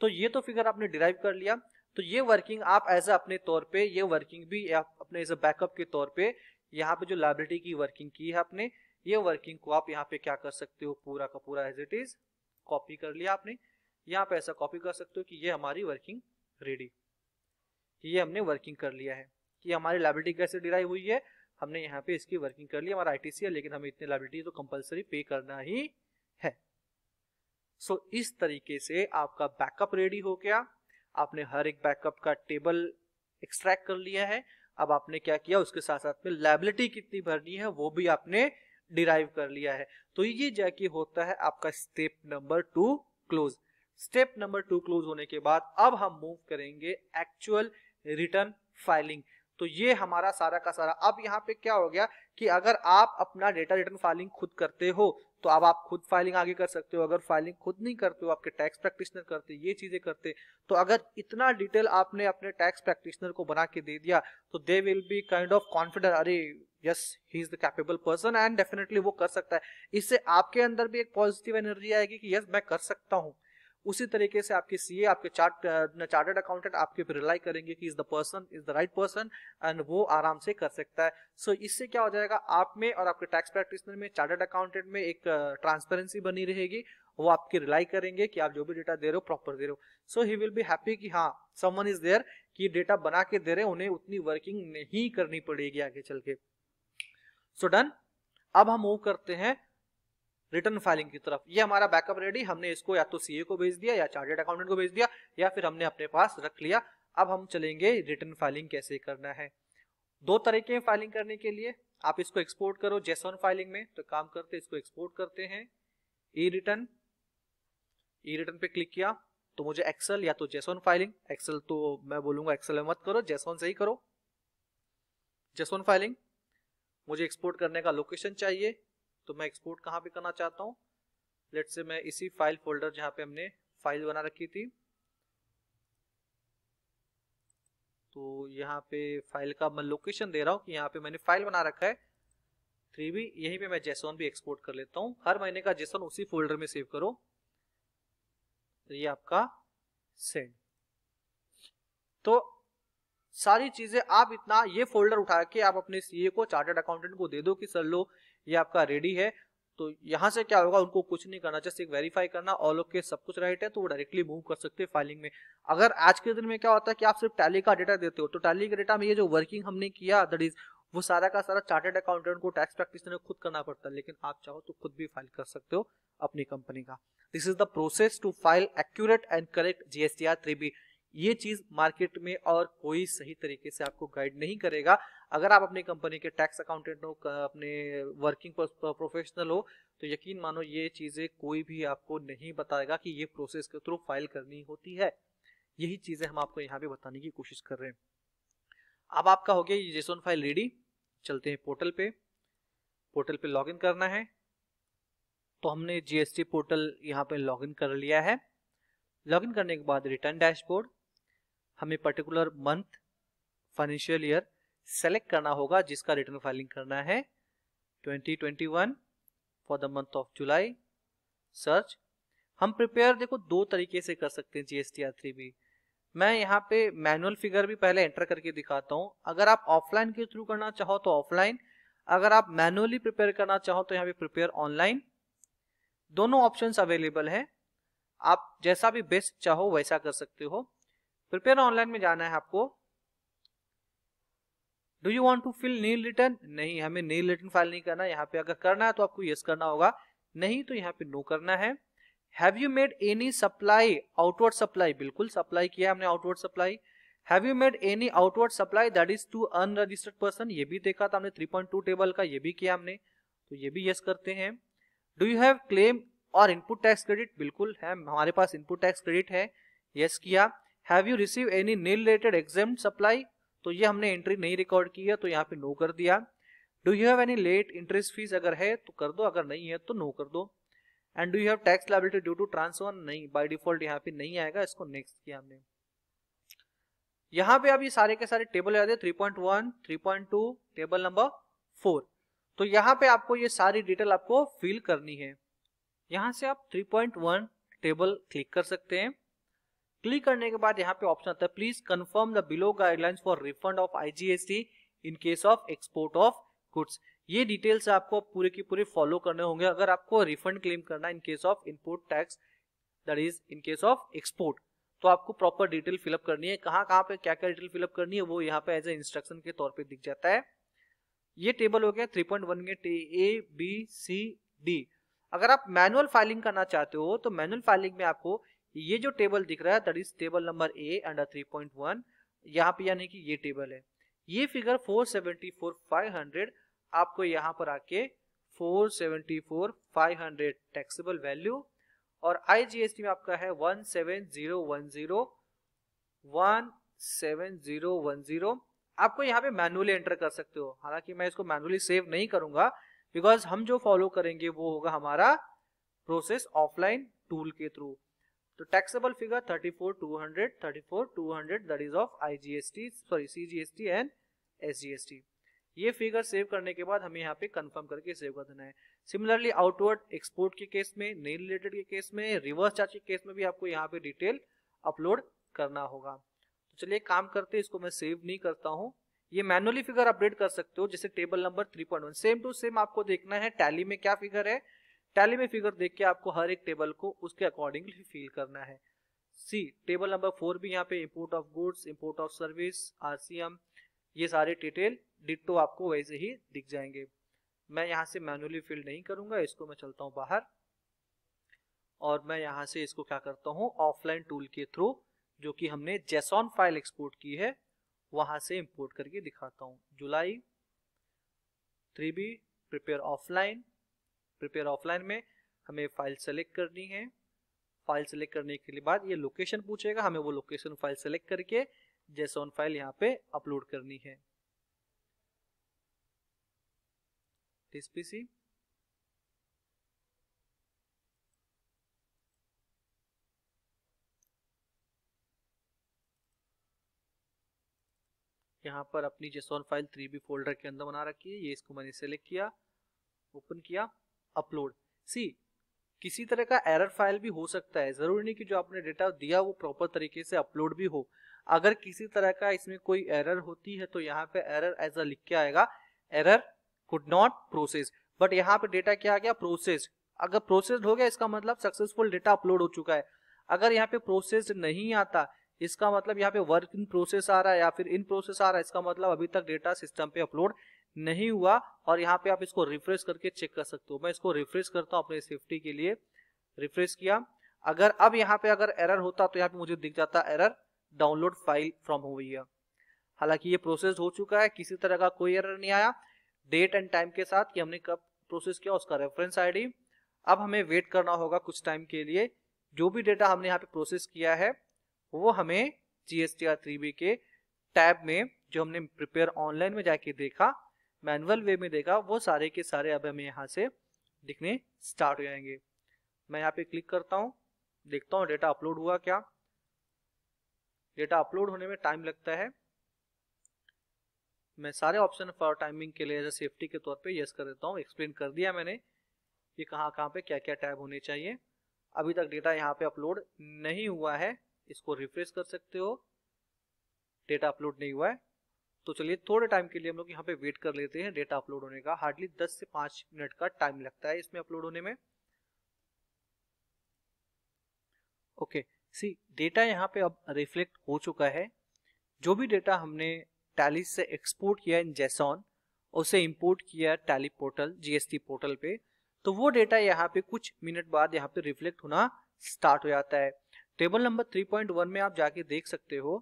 तो ये तो फिगर आपने डिराइव कर लिया तो ये वर्किंग आप एज अपने तौर पे ये वर्किंग भी आप अपने एज अ बैकअप के तौर पे यहाँ पे जो लाइब्रेटी की वर्किंग की है आपने ये वर्किंग को आप यहाँ पे क्या कर सकते हो पूरा का पूरा एज इट इज कॉपी कर लिया आपने यहाँ पे ऐसा कॉपी कर सकते हो कि ये हमारी वर्किंग रेडी ये हमने वर्किंग कर लिया है कि हमारी लाइब्रेटी कैसे डिराइव हुई है हमने यहाँ पे इसकी वर्किंग कर ली हमारा टी है लेकिन हमें इतने लाइब्रेटी तो कंपल्सरी पे करना ही है सो so, इस तरीके से आपका बैकअप रेडी हो गया आपने हर एक बैकअप का टेबल एक्सट्रैक्ट कर लिया है अब आपने क्या किया उसके साथ साथ में लाइबिलिटी कितनी भरनी है वो भी आपने डिराइव कर लिया है तो ये जाके होता है आपका step number two close step number two close होने के बाद अब हम मूव करेंगे एक्चुअल रिटर्न फाइलिंग तो ये हमारा सारा का सारा अब यहाँ पे क्या हो गया कि अगर आप अपना डेटा रिटर्न फाइलिंग खुद करते हो तो अब आप खुद फाइलिंग आगे कर सकते हो अगर फाइलिंग खुद नहीं करते हो आपके टैक्स प्रैक्टिशनर करते ये चीजें करते तो अगर इतना डिटेल आपने अपने टैक्स प्रैक्टिशनर को बना के दे दिया तो they will be kind of confident अरे yes he is the capable person and definitely वो कर सकता है इससे आपके अंदर भी एक पॉजिटिव एनर्जी आएगी कि यस yes, मैं कर सकता हूँ उसी तरीके से आपके सीए आपके चार्टर्ड अकाउंटेंट आपके पे रिलाई करेंगे कि is the person is the right person and वो आराम से कर सकता है सो so, इससे क्या हो जाएगा आप में और आपके टैक्स प्रैक्टिशनर में चार्टर्ड अकाउंटेंट में एक ट्रांसपेरेंसी बनी रहेगी वो आपके रिलाई करेंगे कि आप जो भी डेटा दे रहे हो प्रॉपर दे रहे हो so he will be happy कि हाँ समवन इज देयर कि डेटा बना के दे रहे हैं उन्हें उतनी वर्किंग नहीं करनी पड़ेगी आगे चल के सो so, डन अब हम मूव करते हैं रिटर्न फाइलिंग की तरफ ये हमारा बैकअप रेडी हमने इसको या तो सीए को भेज दिया या चार्टेड अकाउंटेंट को भेज दिया या फिर हमने अपने पास रख लिया अब हम चलेंगे रिटर्न फाइलिंग कैसे करना है दो तरीके हैं फाइलिंग करने के लिए आप इसको एक्सपोर्ट करो जेसॉन फाइलिंग में तो काम करते इसको एक्सपोर्ट करते हैं ई रिटर्न ई रिटर्न पे क्लिक किया तो मुझे एक्सेल या तो जेसॉन फाइलिंग एक्सेल तो मैं बोलूंगा एक्सेल में मत करो जेसॉन से ही करो जेसॉन फाइलिंग मुझे एक्सपोर्ट करने का लोकेशन चाहिए तो मैं एक्सपोर्ट कहाँ पे करना चाहता हूँ लेट से मैं इसी फाइल फोल्डर जहाँ पे हमने फाइल बना रखी थी तो यहाँ पे फाइल का मैं लोकेशन दे रहा हूँ कि यहाँ पे मैंने फाइल बना रखा है थ्री बी यहीं पर मैं जेसोन भी एक्सपोर्ट कर लेता हूँ हर महीने का जेसोन उसी फोल्डर में सेव करो तो ये आपका सेंड तो सारी चीजें आप इतना ये फोल्डर उठा के आप अपने सीए को चार्टर्ड अकाउंटेंट को दे दो कि सर लो ये आपका रेडी है तो यहाँ से क्या होगा उनको कुछ नहीं करना जस्ट एक वेरीफाई करना ऑल ओके सब कुछ राइट है तो वो डायरेक्टली मूव कर सकते हैं फाइलिंग में अगर आज के दिन में क्या होता है कि आप सिर्फ टैली का डेटा देते हो तो टैली का डेटा में ये जो वर्किंग हमने किया दैट इज वो सारा का सारा चार्टेड अकाउंटेंट को टैक्स प्रैक्टिस खुद करना पड़ता है लेकिन आप चाहो तो खुद भी फाइल कर सकते हो अपनी कंपनी का this is the process to file accurate and correct GSTR three B ये चीज मार्केट में और कोई सही तरीके से आपको गाइड नहीं करेगा अगर आप अपनी कंपनी के टैक्स अकाउंटेंट हो अपने वर्किंग प्रोफेशनल हो तो यकीन मानो ये चीजें कोई भी आपको नहीं बताएगा कि ये प्रोसेस के थ्रू फाइल करनी होती है यही चीजें हम आपको यहाँ पे बताने की कोशिश कर रहे हैं अब आपका हो गया ये जेसोन फाइल रेडी चलते हैं पोर्टल पे पोर्टल पे लॉग करना है तो हमने जीएसटी पोर्टल यहाँ पे लॉग कर लिया है लॉगिन करने के बाद रिटर्न डैशबोर्ड हमें particular month financial year select करना होगा जिसका रिटर्न फाइलिंग करना है 2021 for the month of July search हम प्रिपेयर देखो दो तरीके से कर सकते हैं जीएसटी आर थ्री भी मैं यहाँ पे मैनुअल फिगर भी पहले एंटर करके दिखाता हूँ अगर आप ऑफलाइन के थ्रू करना चाहो तो ऑफलाइन अगर आप मैनुअली प्रिपेयर करना चाहो तो यहाँ पे प्रिपेयर ऑनलाइन दोनों ऑप्शंस अवेलेबल हैं आप जैसा भी बेस्ट चाहो वैसा कर सकते हो प्रिपेयर तो ऑनलाइन में जाना है आपको do you want to fill nil return नहीं हमें नील रिटर्न फाइल नहीं करना यहाँ पे अगर करना है तो आपको यस करना होगा नहीं तो यहाँ पे नो करना है have you made any supply outward supply बिल्कुल सप्लाई किया हमने outward supply have you made any outward supply that is to unregistered person ये भी देखा था हमने 3.2 टेबल का ये भी किया हमने तो ये भी यस करते हैं डू यू हैव क्लेम और इनपुट टैक्स क्रेडिट बिल्कुल है हमारे पास इनपुट टैक्स क्रेडिट है यस किया have you receive any nil related exempt supply तो ये हमने एंट्री नहीं रिकॉर्ड की है तो यहाँ पे नो कर दिया do you have any late interest fees अगर है तो कर दो अगर नहीं है तो नो कर दो and do you have tax liability due to transfer नहीं बाई डिफॉल्ट यहाँ पे नहीं आएगा इसको नेक्स्ट किया हमने यहाँ पे आप ये सारे के सारे टेबल याद है three three point one point two table number four तो यहाँ पे आपको ये सारी डिटेल आपको फिल करनी है यहाँ से आप three point one table click कर सकते हैं क्लिक करने के बाद यहाँ पे ऑप्शन आता है please confirm the below guidelines for refund of IGST in case of export of goods ये डिटेल्स आपको पूरे की पूरे फॉलो करने होंगे अगर आपको रिफंड क्लेम करना in case of input tax that is in case of export तो आपको प्रॉपर डिटेल फिलअप करनी है कहाँ कहाँ पे क्या क्या डिटेल फिलअप करनी है वो यहाँ पे एज ए इंस्ट्रक्शन के तौर पर दिख जाता है ये टेबल हो गया 3.1 के ए बी सी डी अगर आप मैनुअल फाइलिंग करना चाहते हो तो मैनुअल फाइलिंग में आपको ये जो टेबल दिख रहा है that is table number A under 3.1 यहाँ पे यानी कि ये टेबल है ये फिगर फाइव हंड्रेड आपको यहाँ पर आके 474 500 टैक्सेबल वैल्यू और आईजीएसटी में आपका है 17010 17010 आपको यहाँ पे मैनुअली एंटर कर सकते हो हालांकि मैं इसको मैनुअली सेव नहीं करूंगा बिकॉज हम जो फॉलो करेंगे वो होगा हमारा प्रोसेस ऑफलाइन टूल के थ्रू तो taxable figure 34200 34200 that is of IGST sorry CGST and SGST ये फिगर सेव करने के बाद हमें यहाँ पे कंफर्म करके सेव कर देना है सिमिलरली आउटवर्ड एक्सपोर्ट के केस में नहीं रिलेटेड के केस में रिवर्स चार्ज के केस में भी आपको यहाँ पे डिटेल अपलोड करना होगा तो चलिए काम करते हैं इसको मैं सेव नहीं करता हूँ ये मैनुअली फिगर अपडेट कर सकते हो जैसे table number 3.1 same to same आपको देखना है टैली में क्या फिगर है टैली में फिगर देख के आपको हर एक टेबल को उसके अकॉर्डिंगली फिल करना है सी टेबल नंबर फोर भी यहाँ पे import of goods import of service are ये सारे डिटेल डिटो आपको वैसे ही दिख जाएंगे मैं यहाँ से मैनुअली फिल नहीं करूंगा इसको मैं चलता हूँ बाहर और मैं यहाँ से इसको क्या करता हूँ ऑफलाइन टूल के थ्रू जो कि हमने जेसॉन फाइल एक्सपोर्ट की है वहां से इंपोर्ट करके दिखाता हूँ जुलाई three B prepare offline prepare offline में हमें फाइल सेलेक्ट करनी है फाइल सेलेक्ट करने के बाद ये लोकेशन पूछेगा हमें वो लोकेशन फाइल सेलेक्ट करके जेसॉन फाइल यहाँ पे अपलोड करनी है यहाँ पर अपनी JSON file three B folder के अंदर बना रखी है ये इसको मैंने सेलेक्ट किया ओपन किया अपलोड सी किसी तरह का एरर फाइल भी हो सकता है जरूरी नहीं कि जो आपने डेटा दिया वो प्रॉपर तरीके से अपलोड भी हो अगर किसी तरह का इसमें कोई एरर होती है तो यहाँ पे एरर एज अ लिख के आएगा error could not process but यहाँ पे डेटा क्या आ गया प्रोसेस अगर प्रोसेस्ड हो गया इसका मतलब सक्सेसफुल डेटा अपलोड हो चुका है अगर यहाँ पे प्रोसेस नहीं आता इसका मतलब यहाँ पे वर्क इन प्रोसेस आ रहा है या फिर इन प्रोसेस आ रहा है इसका मतलब अभी तक डेटा सिस्टम पे अपलोड नहीं हुआ और यहाँ पे आप इसको रिफ्रेश करके चेक कर सकते हो मैं इसको रिफ्रेश करता हूँ अपने सेफ्टी के लिए रिफ्रेश किया अगर अब यहाँ पे अगर एरर होता तो यहाँ पे मुझे दिख जाता एरर डाउनलोड फाइल फ्रॉम हो हालांकि ये प्रोसेस हो चुका है किसी तरह का कोई एरर नहीं आया डेट एंड टाइम के साथ कि हमने कब प्रोसेस किया उसका रेफरेंस आईडी अब हमें वेट करना होगा कुछ टाइम के लिए जो भी डेटा हमने यहाँ पे प्रोसेस किया है वो हमें थ्री बी के टैब में जो हमने प्रिपेयर ऑनलाइन में जाके देखा मैनुअल वे में देगा वो सारे के सारे अब हमें यहाँ से दिखने स्टार्ट हो जाएंगे मैं यहाँ पे क्लिक करता हूँ देखता हूँ डेटा अपलोड हुआ क्या डेटा अपलोड होने में टाइम लगता है मैं सारे ऑप्शन फॉर टाइमिंग के लिए सेफ्टी के तौर पे यस कर देता हूँ एक्सप्लेन कर दिया मैंने कि कहाँ कहाँ पे क्या क्या टैब होने चाहिए अभी तक डेटा यहाँ पे अपलोड नहीं हुआ है इसको रिफ्रेश कर सकते हो डेटा अपलोड नहीं हुआ है तो चलिए थोड़े टाइम के लिए हम लोग यहाँ पे वेट कर लेते हैं डेटा अपलोड होने का हार्डली 10 से 5 मिनट का टाइम लगता है इसमें अपलोड होने में ओके सी डेटा यहाँ पे अब रिफ्लेक्ट हो चुका है जो भी डेटा हमने टैली से एक्सपोर्ट किया इन जैसॉन उसे इंपोर्ट किया टैली पोर्टल जीएसटी पोर्टल पे तो वो डेटा यहाँ पे कुछ मिनट बाद यहाँ पे रिफ्लेक्ट होना स्टार्ट हो जाता है टेबल नंबर 3.1 में आप जाके देख सकते हो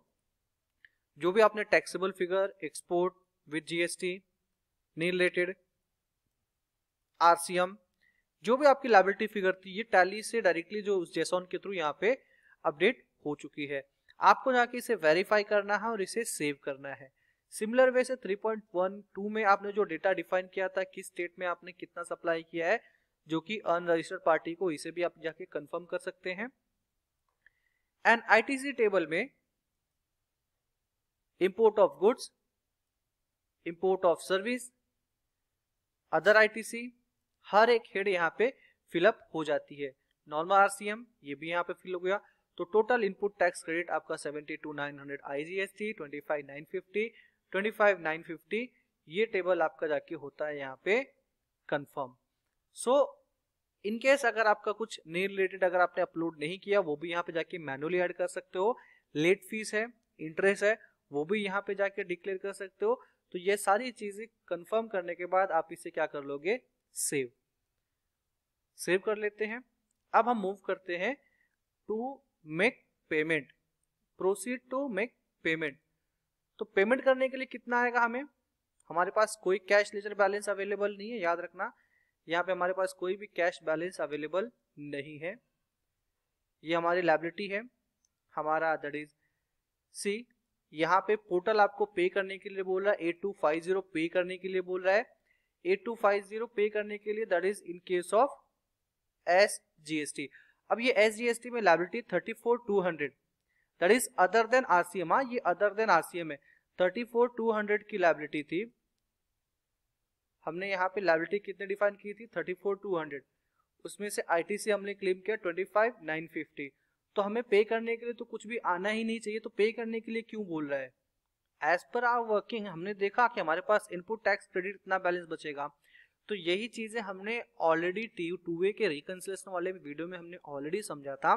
जो भी आपने taxable figure export with GST नी रिलेटेड आरसीएम जो भी आपकी लाइबिलिटी फिगर थी ये टैली से डायरेक्टली जो जेसॉन के थ्रू यहाँ पे अपडेट हो चुकी है आपको जाके इसे वेरीफाई करना है और इसे सेव करना है सिमिलर वे से 3.12 में आपने जो डेटा डिफाइन किया था किस स्टेट में आपने कितना सप्लाई किया है जो कि अनरजिस्टर्ड पार्टी को इसे भी आप जाके कंफर्म कर सकते हैं एंड आईटीसी टेबल में import of goods, import of service, other ITC हर एक हेड यहाँ पे फिलअप हो जाती है नॉर्मल आरसीएम ये भी यहाँ पे फिल हो गया तो टोटल इनपुट टैक्स क्रेडिट आपका seventy two nine hundred I G S T twenty five nine fifty twenty five nine fifty ये टेबल आपका जाके होता है यहाँ पे कंफर्म सो इनकेस अगर आपका कुछ नहीं रिलेटेड अगर आपने अपलोड नहीं किया वो भी यहाँ पे जाके मैनुअली ऐड कर सकते हो लेट फीस है इंटरेस्ट है वो भी यहाँ पे जाके डिक्लेयर कर सकते हो तो ये सारी चीजें कंफर्म करने के बाद आप इसे क्या कर लोगे सेव सेव कर लेते हैं अब हम मूव करते हैं to make payment proceed to make payment तो पेमेंट करने के लिए कितना आएगा हमें हमारे पास कोई कैश लेजर बैलेंस अवेलेबल नहीं है याद रखना यहाँ पे हमारे पास कोई भी कैश बैलेंस अवेलेबल नहीं है ये हमारी लाइबिलिटी है हमारा दट इज सी यहाँ पे पोर्टल आपको पे करने के लिए बोल रहा है एट टू फाइव जीरो पे करने के लिए बोल रहा है एट टू फाइव जीरो पे करने के लिए that is in case of S GST अब ये एस जीएसटी में liability thirty four two hundred that is other than RCM ये अदर देन आरसीएम है थर्टी फोर टू हंड्रेड की लाइबिलिटी थी हमने यहाँ पे लाइबिलिटी कितने डिफाइन की थी थर्टी फोर टू हंड्रेड उसमें से आईटीसी हमने क्लेम किया ट्वेंटी फाइव नाइन फिफ्टी तो हमें पे करने के लिए तो कुछ भी आना ही नहीं चाहिए तो पे करने के लिए क्यों बोल रहा है एज पर आर वर्किंग हमने देखा कि हमारे पास इनपुट टैक्स क्रेडिट इतना बैलेंस बचेगा तो यही चीजें हमने ऑलरेडी टी टू वे के रिकनसलेशन वाले वीडियो में हमने ऑलरेडी समझा था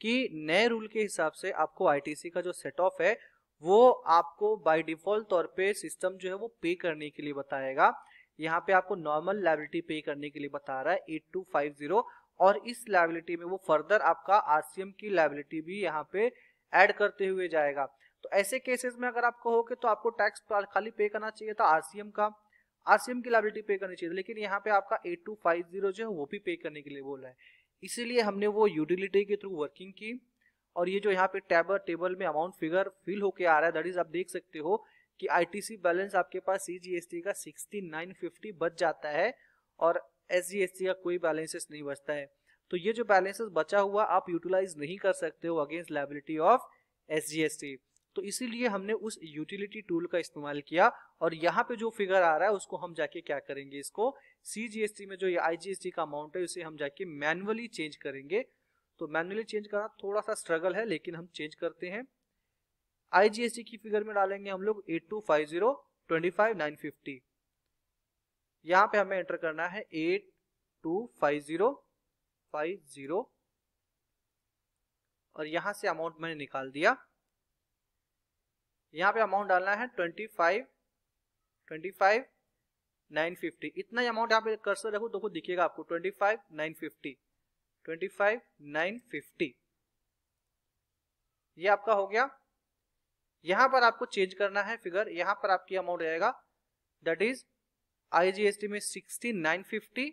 कि नए रूल के हिसाब से आपको आईटीसी का जो सेट ऑफ है वो आपको बाय डिफॉल्ट तौर पे सिस्टम जो है वो पे करने के लिए बताएगा यहाँ पे आपको नॉर्मल लाइब्रिटी पे करने के लिए बता रहा है एट टू फाइव जीरो और इस लाइबिलिटी में वो फर्दर आपका आरसीएम की लाइबिलिटी भी यहाँ पे ऐड करते हुए जाएगा तो ऐसे केसेस में अगर आप कहोगे तो आपको टैक्स खाली पे करना चाहिए था आरसीएम का आरसीएम की लाइबिलिटी पे करनी चाहिए लेकिन यहाँ पे आपका एट टू फाइव जीरो जो है वो भी पे करने के लिए बोला है इसीलिए हमने वो यूटिलिटी के थ्रू वर्किंग की और ये जो यहाँ पे टैबर टेबल में अमाउंट फिगर फिल होके आ रहा है दैट इज आप देख सकते हो कि आई बैलेंस आपके पास सी का सिक्सटी बच जाता है और एस का कोई बैलेंसेस नहीं बचता है तो ये जो बैलेंसेस बचा हुआ आप यूटिलाइज नहीं कर सकते हो अगेंस्ट लाइबिलिटी ऑफ एस तो इसीलिए हमने उस यूटिलिटी टूल का इस्तेमाल किया और यहाँ पे जो फिगर आ रहा है उसको हम जाके क्या करेंगे इसको सी में जो आई का अमाउंट है उसे हम जाके मैनुअली चेंज करेंगे तो मैनुअली चेंज करना थोड़ा सा स्ट्रगल है लेकिन हम चेंज करते हैं आई की फिगर में डालेंगे हम लोग eight two five zero twenty five nine fifty यहां पे हमें एंटर करना है eight two five zero five zero और यहां से अमाउंट मैंने निकाल दिया यहां पे अमाउंट डालना है twenty five twenty five nine fifty इतना ही अमाउंट यहां पे कर्सर रखो देखो तो दिखेगा आपको twenty five nine fifty twenty five nine fifty ये आपका हो गया यहां पर आपको चेंज करना है फिगर यहां पर आपकी अमाउंट रहेगा दैट इज आईजीएसटी में sixteen nine fifty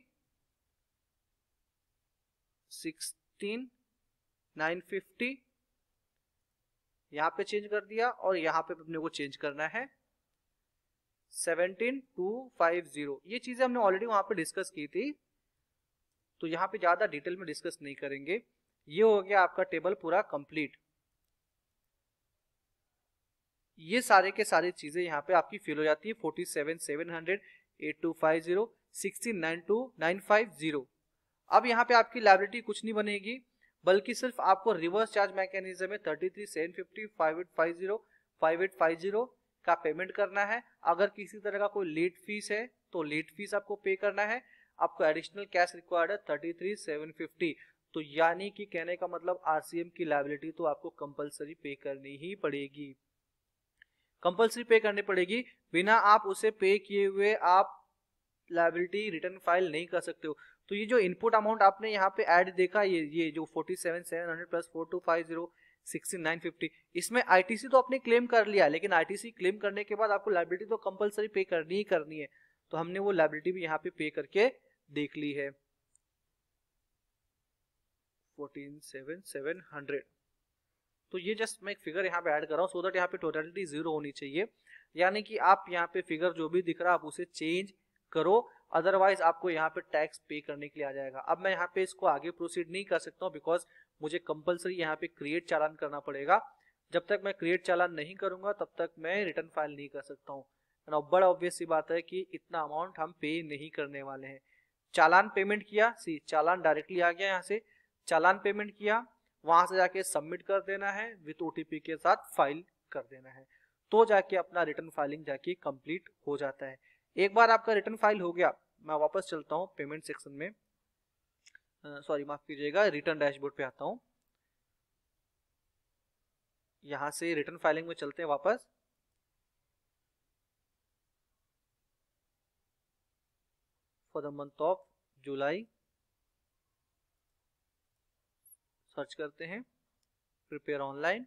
sixteen nine fifty यहाँ पे चेंज कर दिया और यहाँ पे अपने को चेंज करना है सेवनटीन टू फाइव जीरो ये चीजें हमने ऑलरेडी वहां पे डिस्कस की थी तो यहाँ पे ज्यादा डिटेल में डिस्कस नहीं करेंगे ये हो गया आपका टेबल पूरा कंप्लीट ये सारे के सारे चीजें यहाँ पे आपकी फिल हो जाती है forty seven seven hundred eight two five zero zero अब यहाँ पे आपकी लाइब्रेटी कुछ नहीं बनेगी बल्कि सिर्फ आपको रिवर्स चार्ज मैकेनिज्म में thirty three seven fifty five eight five zero five eight five zero का पेमेंट करना है अगर किसी तरह का कोई लेट फीस है तो लेट फीस आपको पे करना है आपको एडिशनल कैश रिक्वायर्ड है थर्टी थ्री सेवन फिफ्टी तो यानी कि कहने का मतलब आरसीएम की लाइबिलिटी तो आपको कंपलसरी पे करनी ही पड़ेगी कंपलसरी पे करनी पड़ेगी बिना आप उसे पे किए हुए आप लाइबिलिटी रिटर्न फाइल नहीं कर सकते हो तो ये जो इनपुट अमाउंट आपने यहाँ पे ऐड देखा ये ये जो forty seven seven hundred plus four two five zero sixty nine fifty इसमें आईटीसी तो आपने क्लेम कर लिया लेकिन आईटीसी क्लेम करने के बाद आपको लाइबिलिटी तो कंपलसरी पे करनी ही करनी है तो हमने वो लाइबिलिटी भी यहाँ पे पे करके देख ली है फोर्टीन सेवन सेवन हंड्रेड तो ये जस्ट मैं एक फिगर यहाँ पे ऐड कर रहा हूँ सो दैट यहाँ पे टोटलिटी जीरो होनी चाहिए यानी कि आप यहाँ पे फिगर जो भी दिख रहा है आप उसे चेंज करो अदरवाइज आपको यहाँ पे टैक्स पे करने के लिए आ जाएगा अब मैं यहाँ पे इसको आगे प्रोसीड नहीं कर सकता हूँ बिकॉज मुझे कंपलसरी यहाँ पे क्रिएट चालान करना पड़ेगा जब तक मैं क्रिएट चालान नहीं करूंगा तब तक मैं रिटर्न फाइल नहीं कर सकता हूँ बड़ा ऑब्वियस सी बात है कि इतना अमाउंट हम पे नहीं करने वाले हैं चालान पेमेंट किया सी चालान डायरेक्टली आ गया यहाँ से चालान पेमेंट किया वहां से जाके सबमिट कर देना है विथ ओटीपी के साथ फाइल कर देना है तो जाके अपना रिटर्न फाइलिंग जाके कंप्लीट हो जाता है एक बार आपका रिटर्न फाइल हो गया मैं वापस चलता हूँ पेमेंट सेक्शन में सॉरी माफ कीजिएगा रिटर्न डैशबोर्ड पे आता हूँ यहां से रिटर्न फाइलिंग में चलते हैं वापस for the month of July search करते हैं प्रिपेयर ऑनलाइन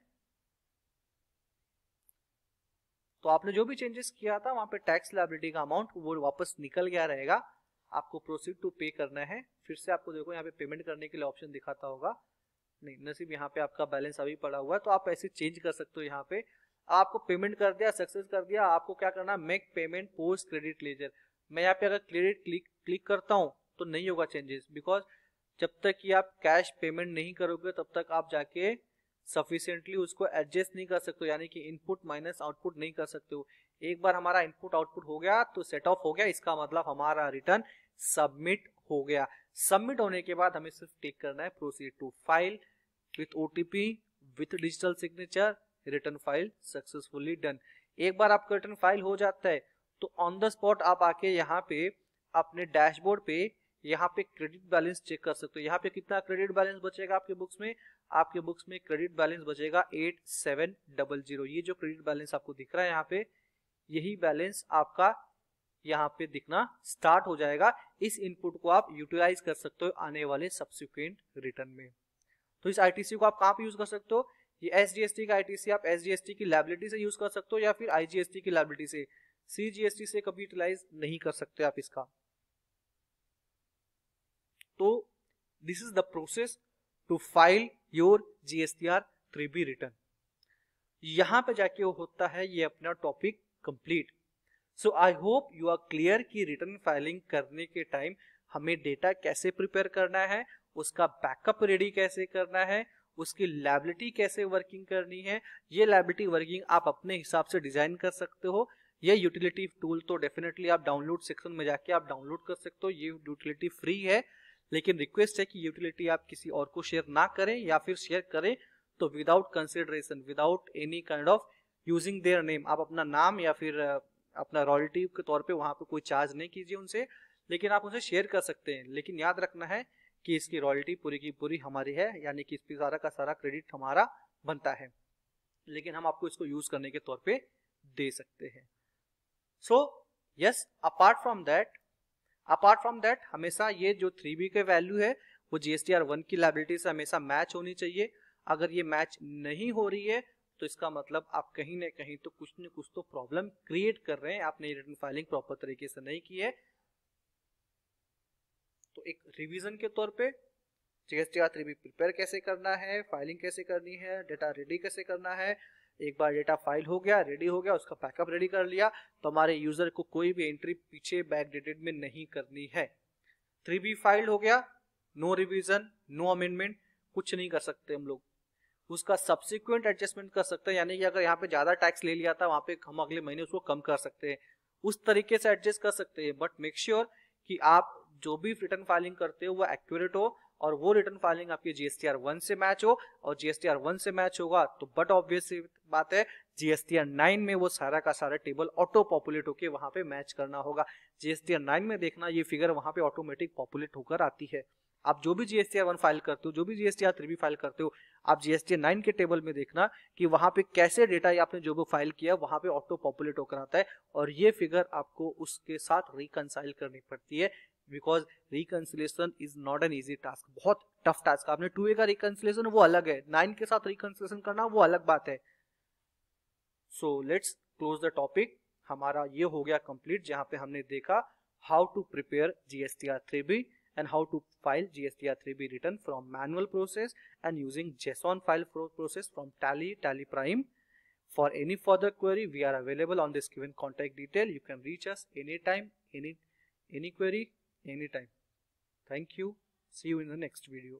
तो आपने जो भी चेंजेस किया था वहां पे टैक्स लाइबिलिटी का अमाउंट वो वापस निकल गया रहेगा आपको प्रोसीड टू पे करना है फिर से आपको देखो यहाँ पे पेमेंट करने के लिए ऑप्शन दिखाता होगा नहीं नसीब यहाँ पे आपका बैलेंस अभी पड़ा हुआ है तो आप ऐसे चेंज कर सकते हो यहाँ पे आपको पेमेंट कर दिया सक्सेस कर दिया आपको क्या करना make payment post credit ledger मैं यहाँ पे अगर क्रेडिट क्लिक क्लिक करता हूँ तो नहीं होगा चेंजेस बिकॉज जब तक कि आप कैश पेमेंट नहीं करोगे तब तक आप जाके सफिशियंटली उसको एडजस्ट नहीं कर सकते हो यानी कि इनपुट माइनस आउटपुट नहीं कर सकते हो एक बार हमारा इनपुट आउटपुट हो गया तो सेट ऑफ हो गया इसका मतलब हमारा रिटर्न सबमिट हो गया सबमिट होने के बाद हमें सिर्फ टेक करना है proceed to file with oh with digital signature return file successfully done एक बार आपका रिटर्न फाइल हो जाता है तो ऑन द स्पॉट आप आके यहाँ पे अपने डैशबोर्ड पे यहाँ पे क्रेडिट बैलेंस चेक कर सकते हो यहाँ पे कितना क्रेडिट बैलेंस बचेगा आपके बुक्स में आपके बुक्स में क्रेडिट बैलेंस बचेगा एट सेवन डबल जीरो ये जो क्रेडिट बैलेंस आपको दिख रहा है यहाँ पे यही बैलेंस आपका यहाँ पे दिखना स्टार्ट हो जाएगा इस इनपुट को आप यूटिलाइज कर सकते हो आने वाले सब्सिक्वेंट रिटर्न में तो इस आई को आप कहाँ पे यूज कर सकते हो ये एस का आई आप एस की लाइबिलिटी से यूज कर सकते हो या फिर आई की लाइबिलिटी से सीजीएसटी से कभी यूटिलाइज नहीं कर सकते आप इसका तो this is the process to file your GSTR three B return यहां पे जाके वो होता है ये अपना topic complete so I hope you are clear कि रिटर्न फाइलिंग करने के टाइम हमें डेटा कैसे प्रिपेयर करना है उसका बैकअप रेडी कैसे करना है उसकी लाइबिलिटी कैसे वर्किंग करनी है ये लाइबिलिटी वर्किंग आप अपने हिसाब से डिजाइन कर सकते हो ये यूटिलिटी टूल तो डेफिनेटली आप डाउनलोड सेक्शन में जाके आप डाउनलोड कर सकते हो ये यूटिलिटी फ्री है लेकिन रिक्वेस्ट है कि यूटिलिटी आप किसी और को शेयर ना करें या फिर शेयर करें तो without consideration without any kind of using their name आप अपना नाम या फिर अपना रॉयल्टी के तौर पे वहां पे कोई चार्ज नहीं कीजिए उनसे लेकिन आप उनसे शेयर कर सकते हैं लेकिन याद रखना है कि इसकी रॉयल्टी पूरी की पूरी हमारी है यानी कि इस पर सारा का सारा क्रेडिट हमारा बनता है लेकिन हम आपको इसको यूज करने के तौर पे दे सकते हैं so yes apart from that apart from that हमेशा ये जो थ्री बी के वैल्यू है वो जीएसटीआर वन की लाइबिलिटी से हमेशा मैच होनी चाहिए अगर ये मैच नहीं हो रही है तो इसका मतलब आप कहीं ना कहीं तो कुछ न कुछ तो प्रॉब्लम क्रिएट कर रहे हैं आपने रिटर्न फाइलिंग प्रॉपर तरीके से नहीं की है तो एक रिवीजन के तौर पे जीएसटी आर थ्री प्रिपेयर कैसे करना है फाइलिंग कैसे करनी है डेटा रेडी कैसे करना है एक बार डेटा फाइल हो गया रेडी हो गया उसका बैकअप रेडी कर लिया तो हमारे यूजर को कोई भी एंट्री पीछे बैक डेटेड में नहीं करनी है थ्री बी फाइल हो गया नो रिविजन नो अमेंडमेंट कुछ नहीं कर सकते हम लोग उसका सब्सिक्वेंट एडजस्टमेंट कर सकते हैं यानी कि अगर यहाँ पे ज्यादा टैक्स ले लिया था वहां पे हम अगले महीने उसको कम कर सकते हैं उस तरीके से एडजस्ट कर सकते हैं बट मेक श्योर कि आप जो भी रिटर्न फाइलिंग करते हो वो एक्यूरेट हो और वो रिटर्न फाइलिंग आपके जीएसटी आर वन से मैच हो और जीएसटी आर वन से मैच होगा तो बट ऑब्वियस बात है जीएसटी आर नाइन में वो सारा का सारा टेबल ऑटो पॉपुलेट होकर वहां पे मैच करना होगा जीएसटी आर नाइन में देखना ये फिगर वहां पे ऑटोमेटिक पॉपुलेट होकर आती है आप जो भी जीएसटी आर वन फाइल करते हो जो भी जीएसटी आर थ्री भी फाइल करते हो आप जीएसटीआर नाइन के टेबल में देखना कि वहां पे कैसे डेटा आपने जो भी फाइल किया वहां पे ऑटो पॉपुलेट होकर आता है और ये फिगर आपको उसके साथ रिकनसाइल करनी पड़ती है because reconciliation is not an easy task बहुत टफ टास्क आपने टू ए का रिकंसिलेशन वो अलग है नाइन के साथ रिकंसिलेशन करना वो अलग बात है so let's close the topic हमारा ये हो गया कंप्लीट जहां पे हमने देखा how to prepare GSTR three B and how to file GSTR three B return from manual process and using JSON file process from Tally Tally Prime for any further query we are available on this given contact detail you can reach us any time any any query anytime. Thank you. See you in the next video.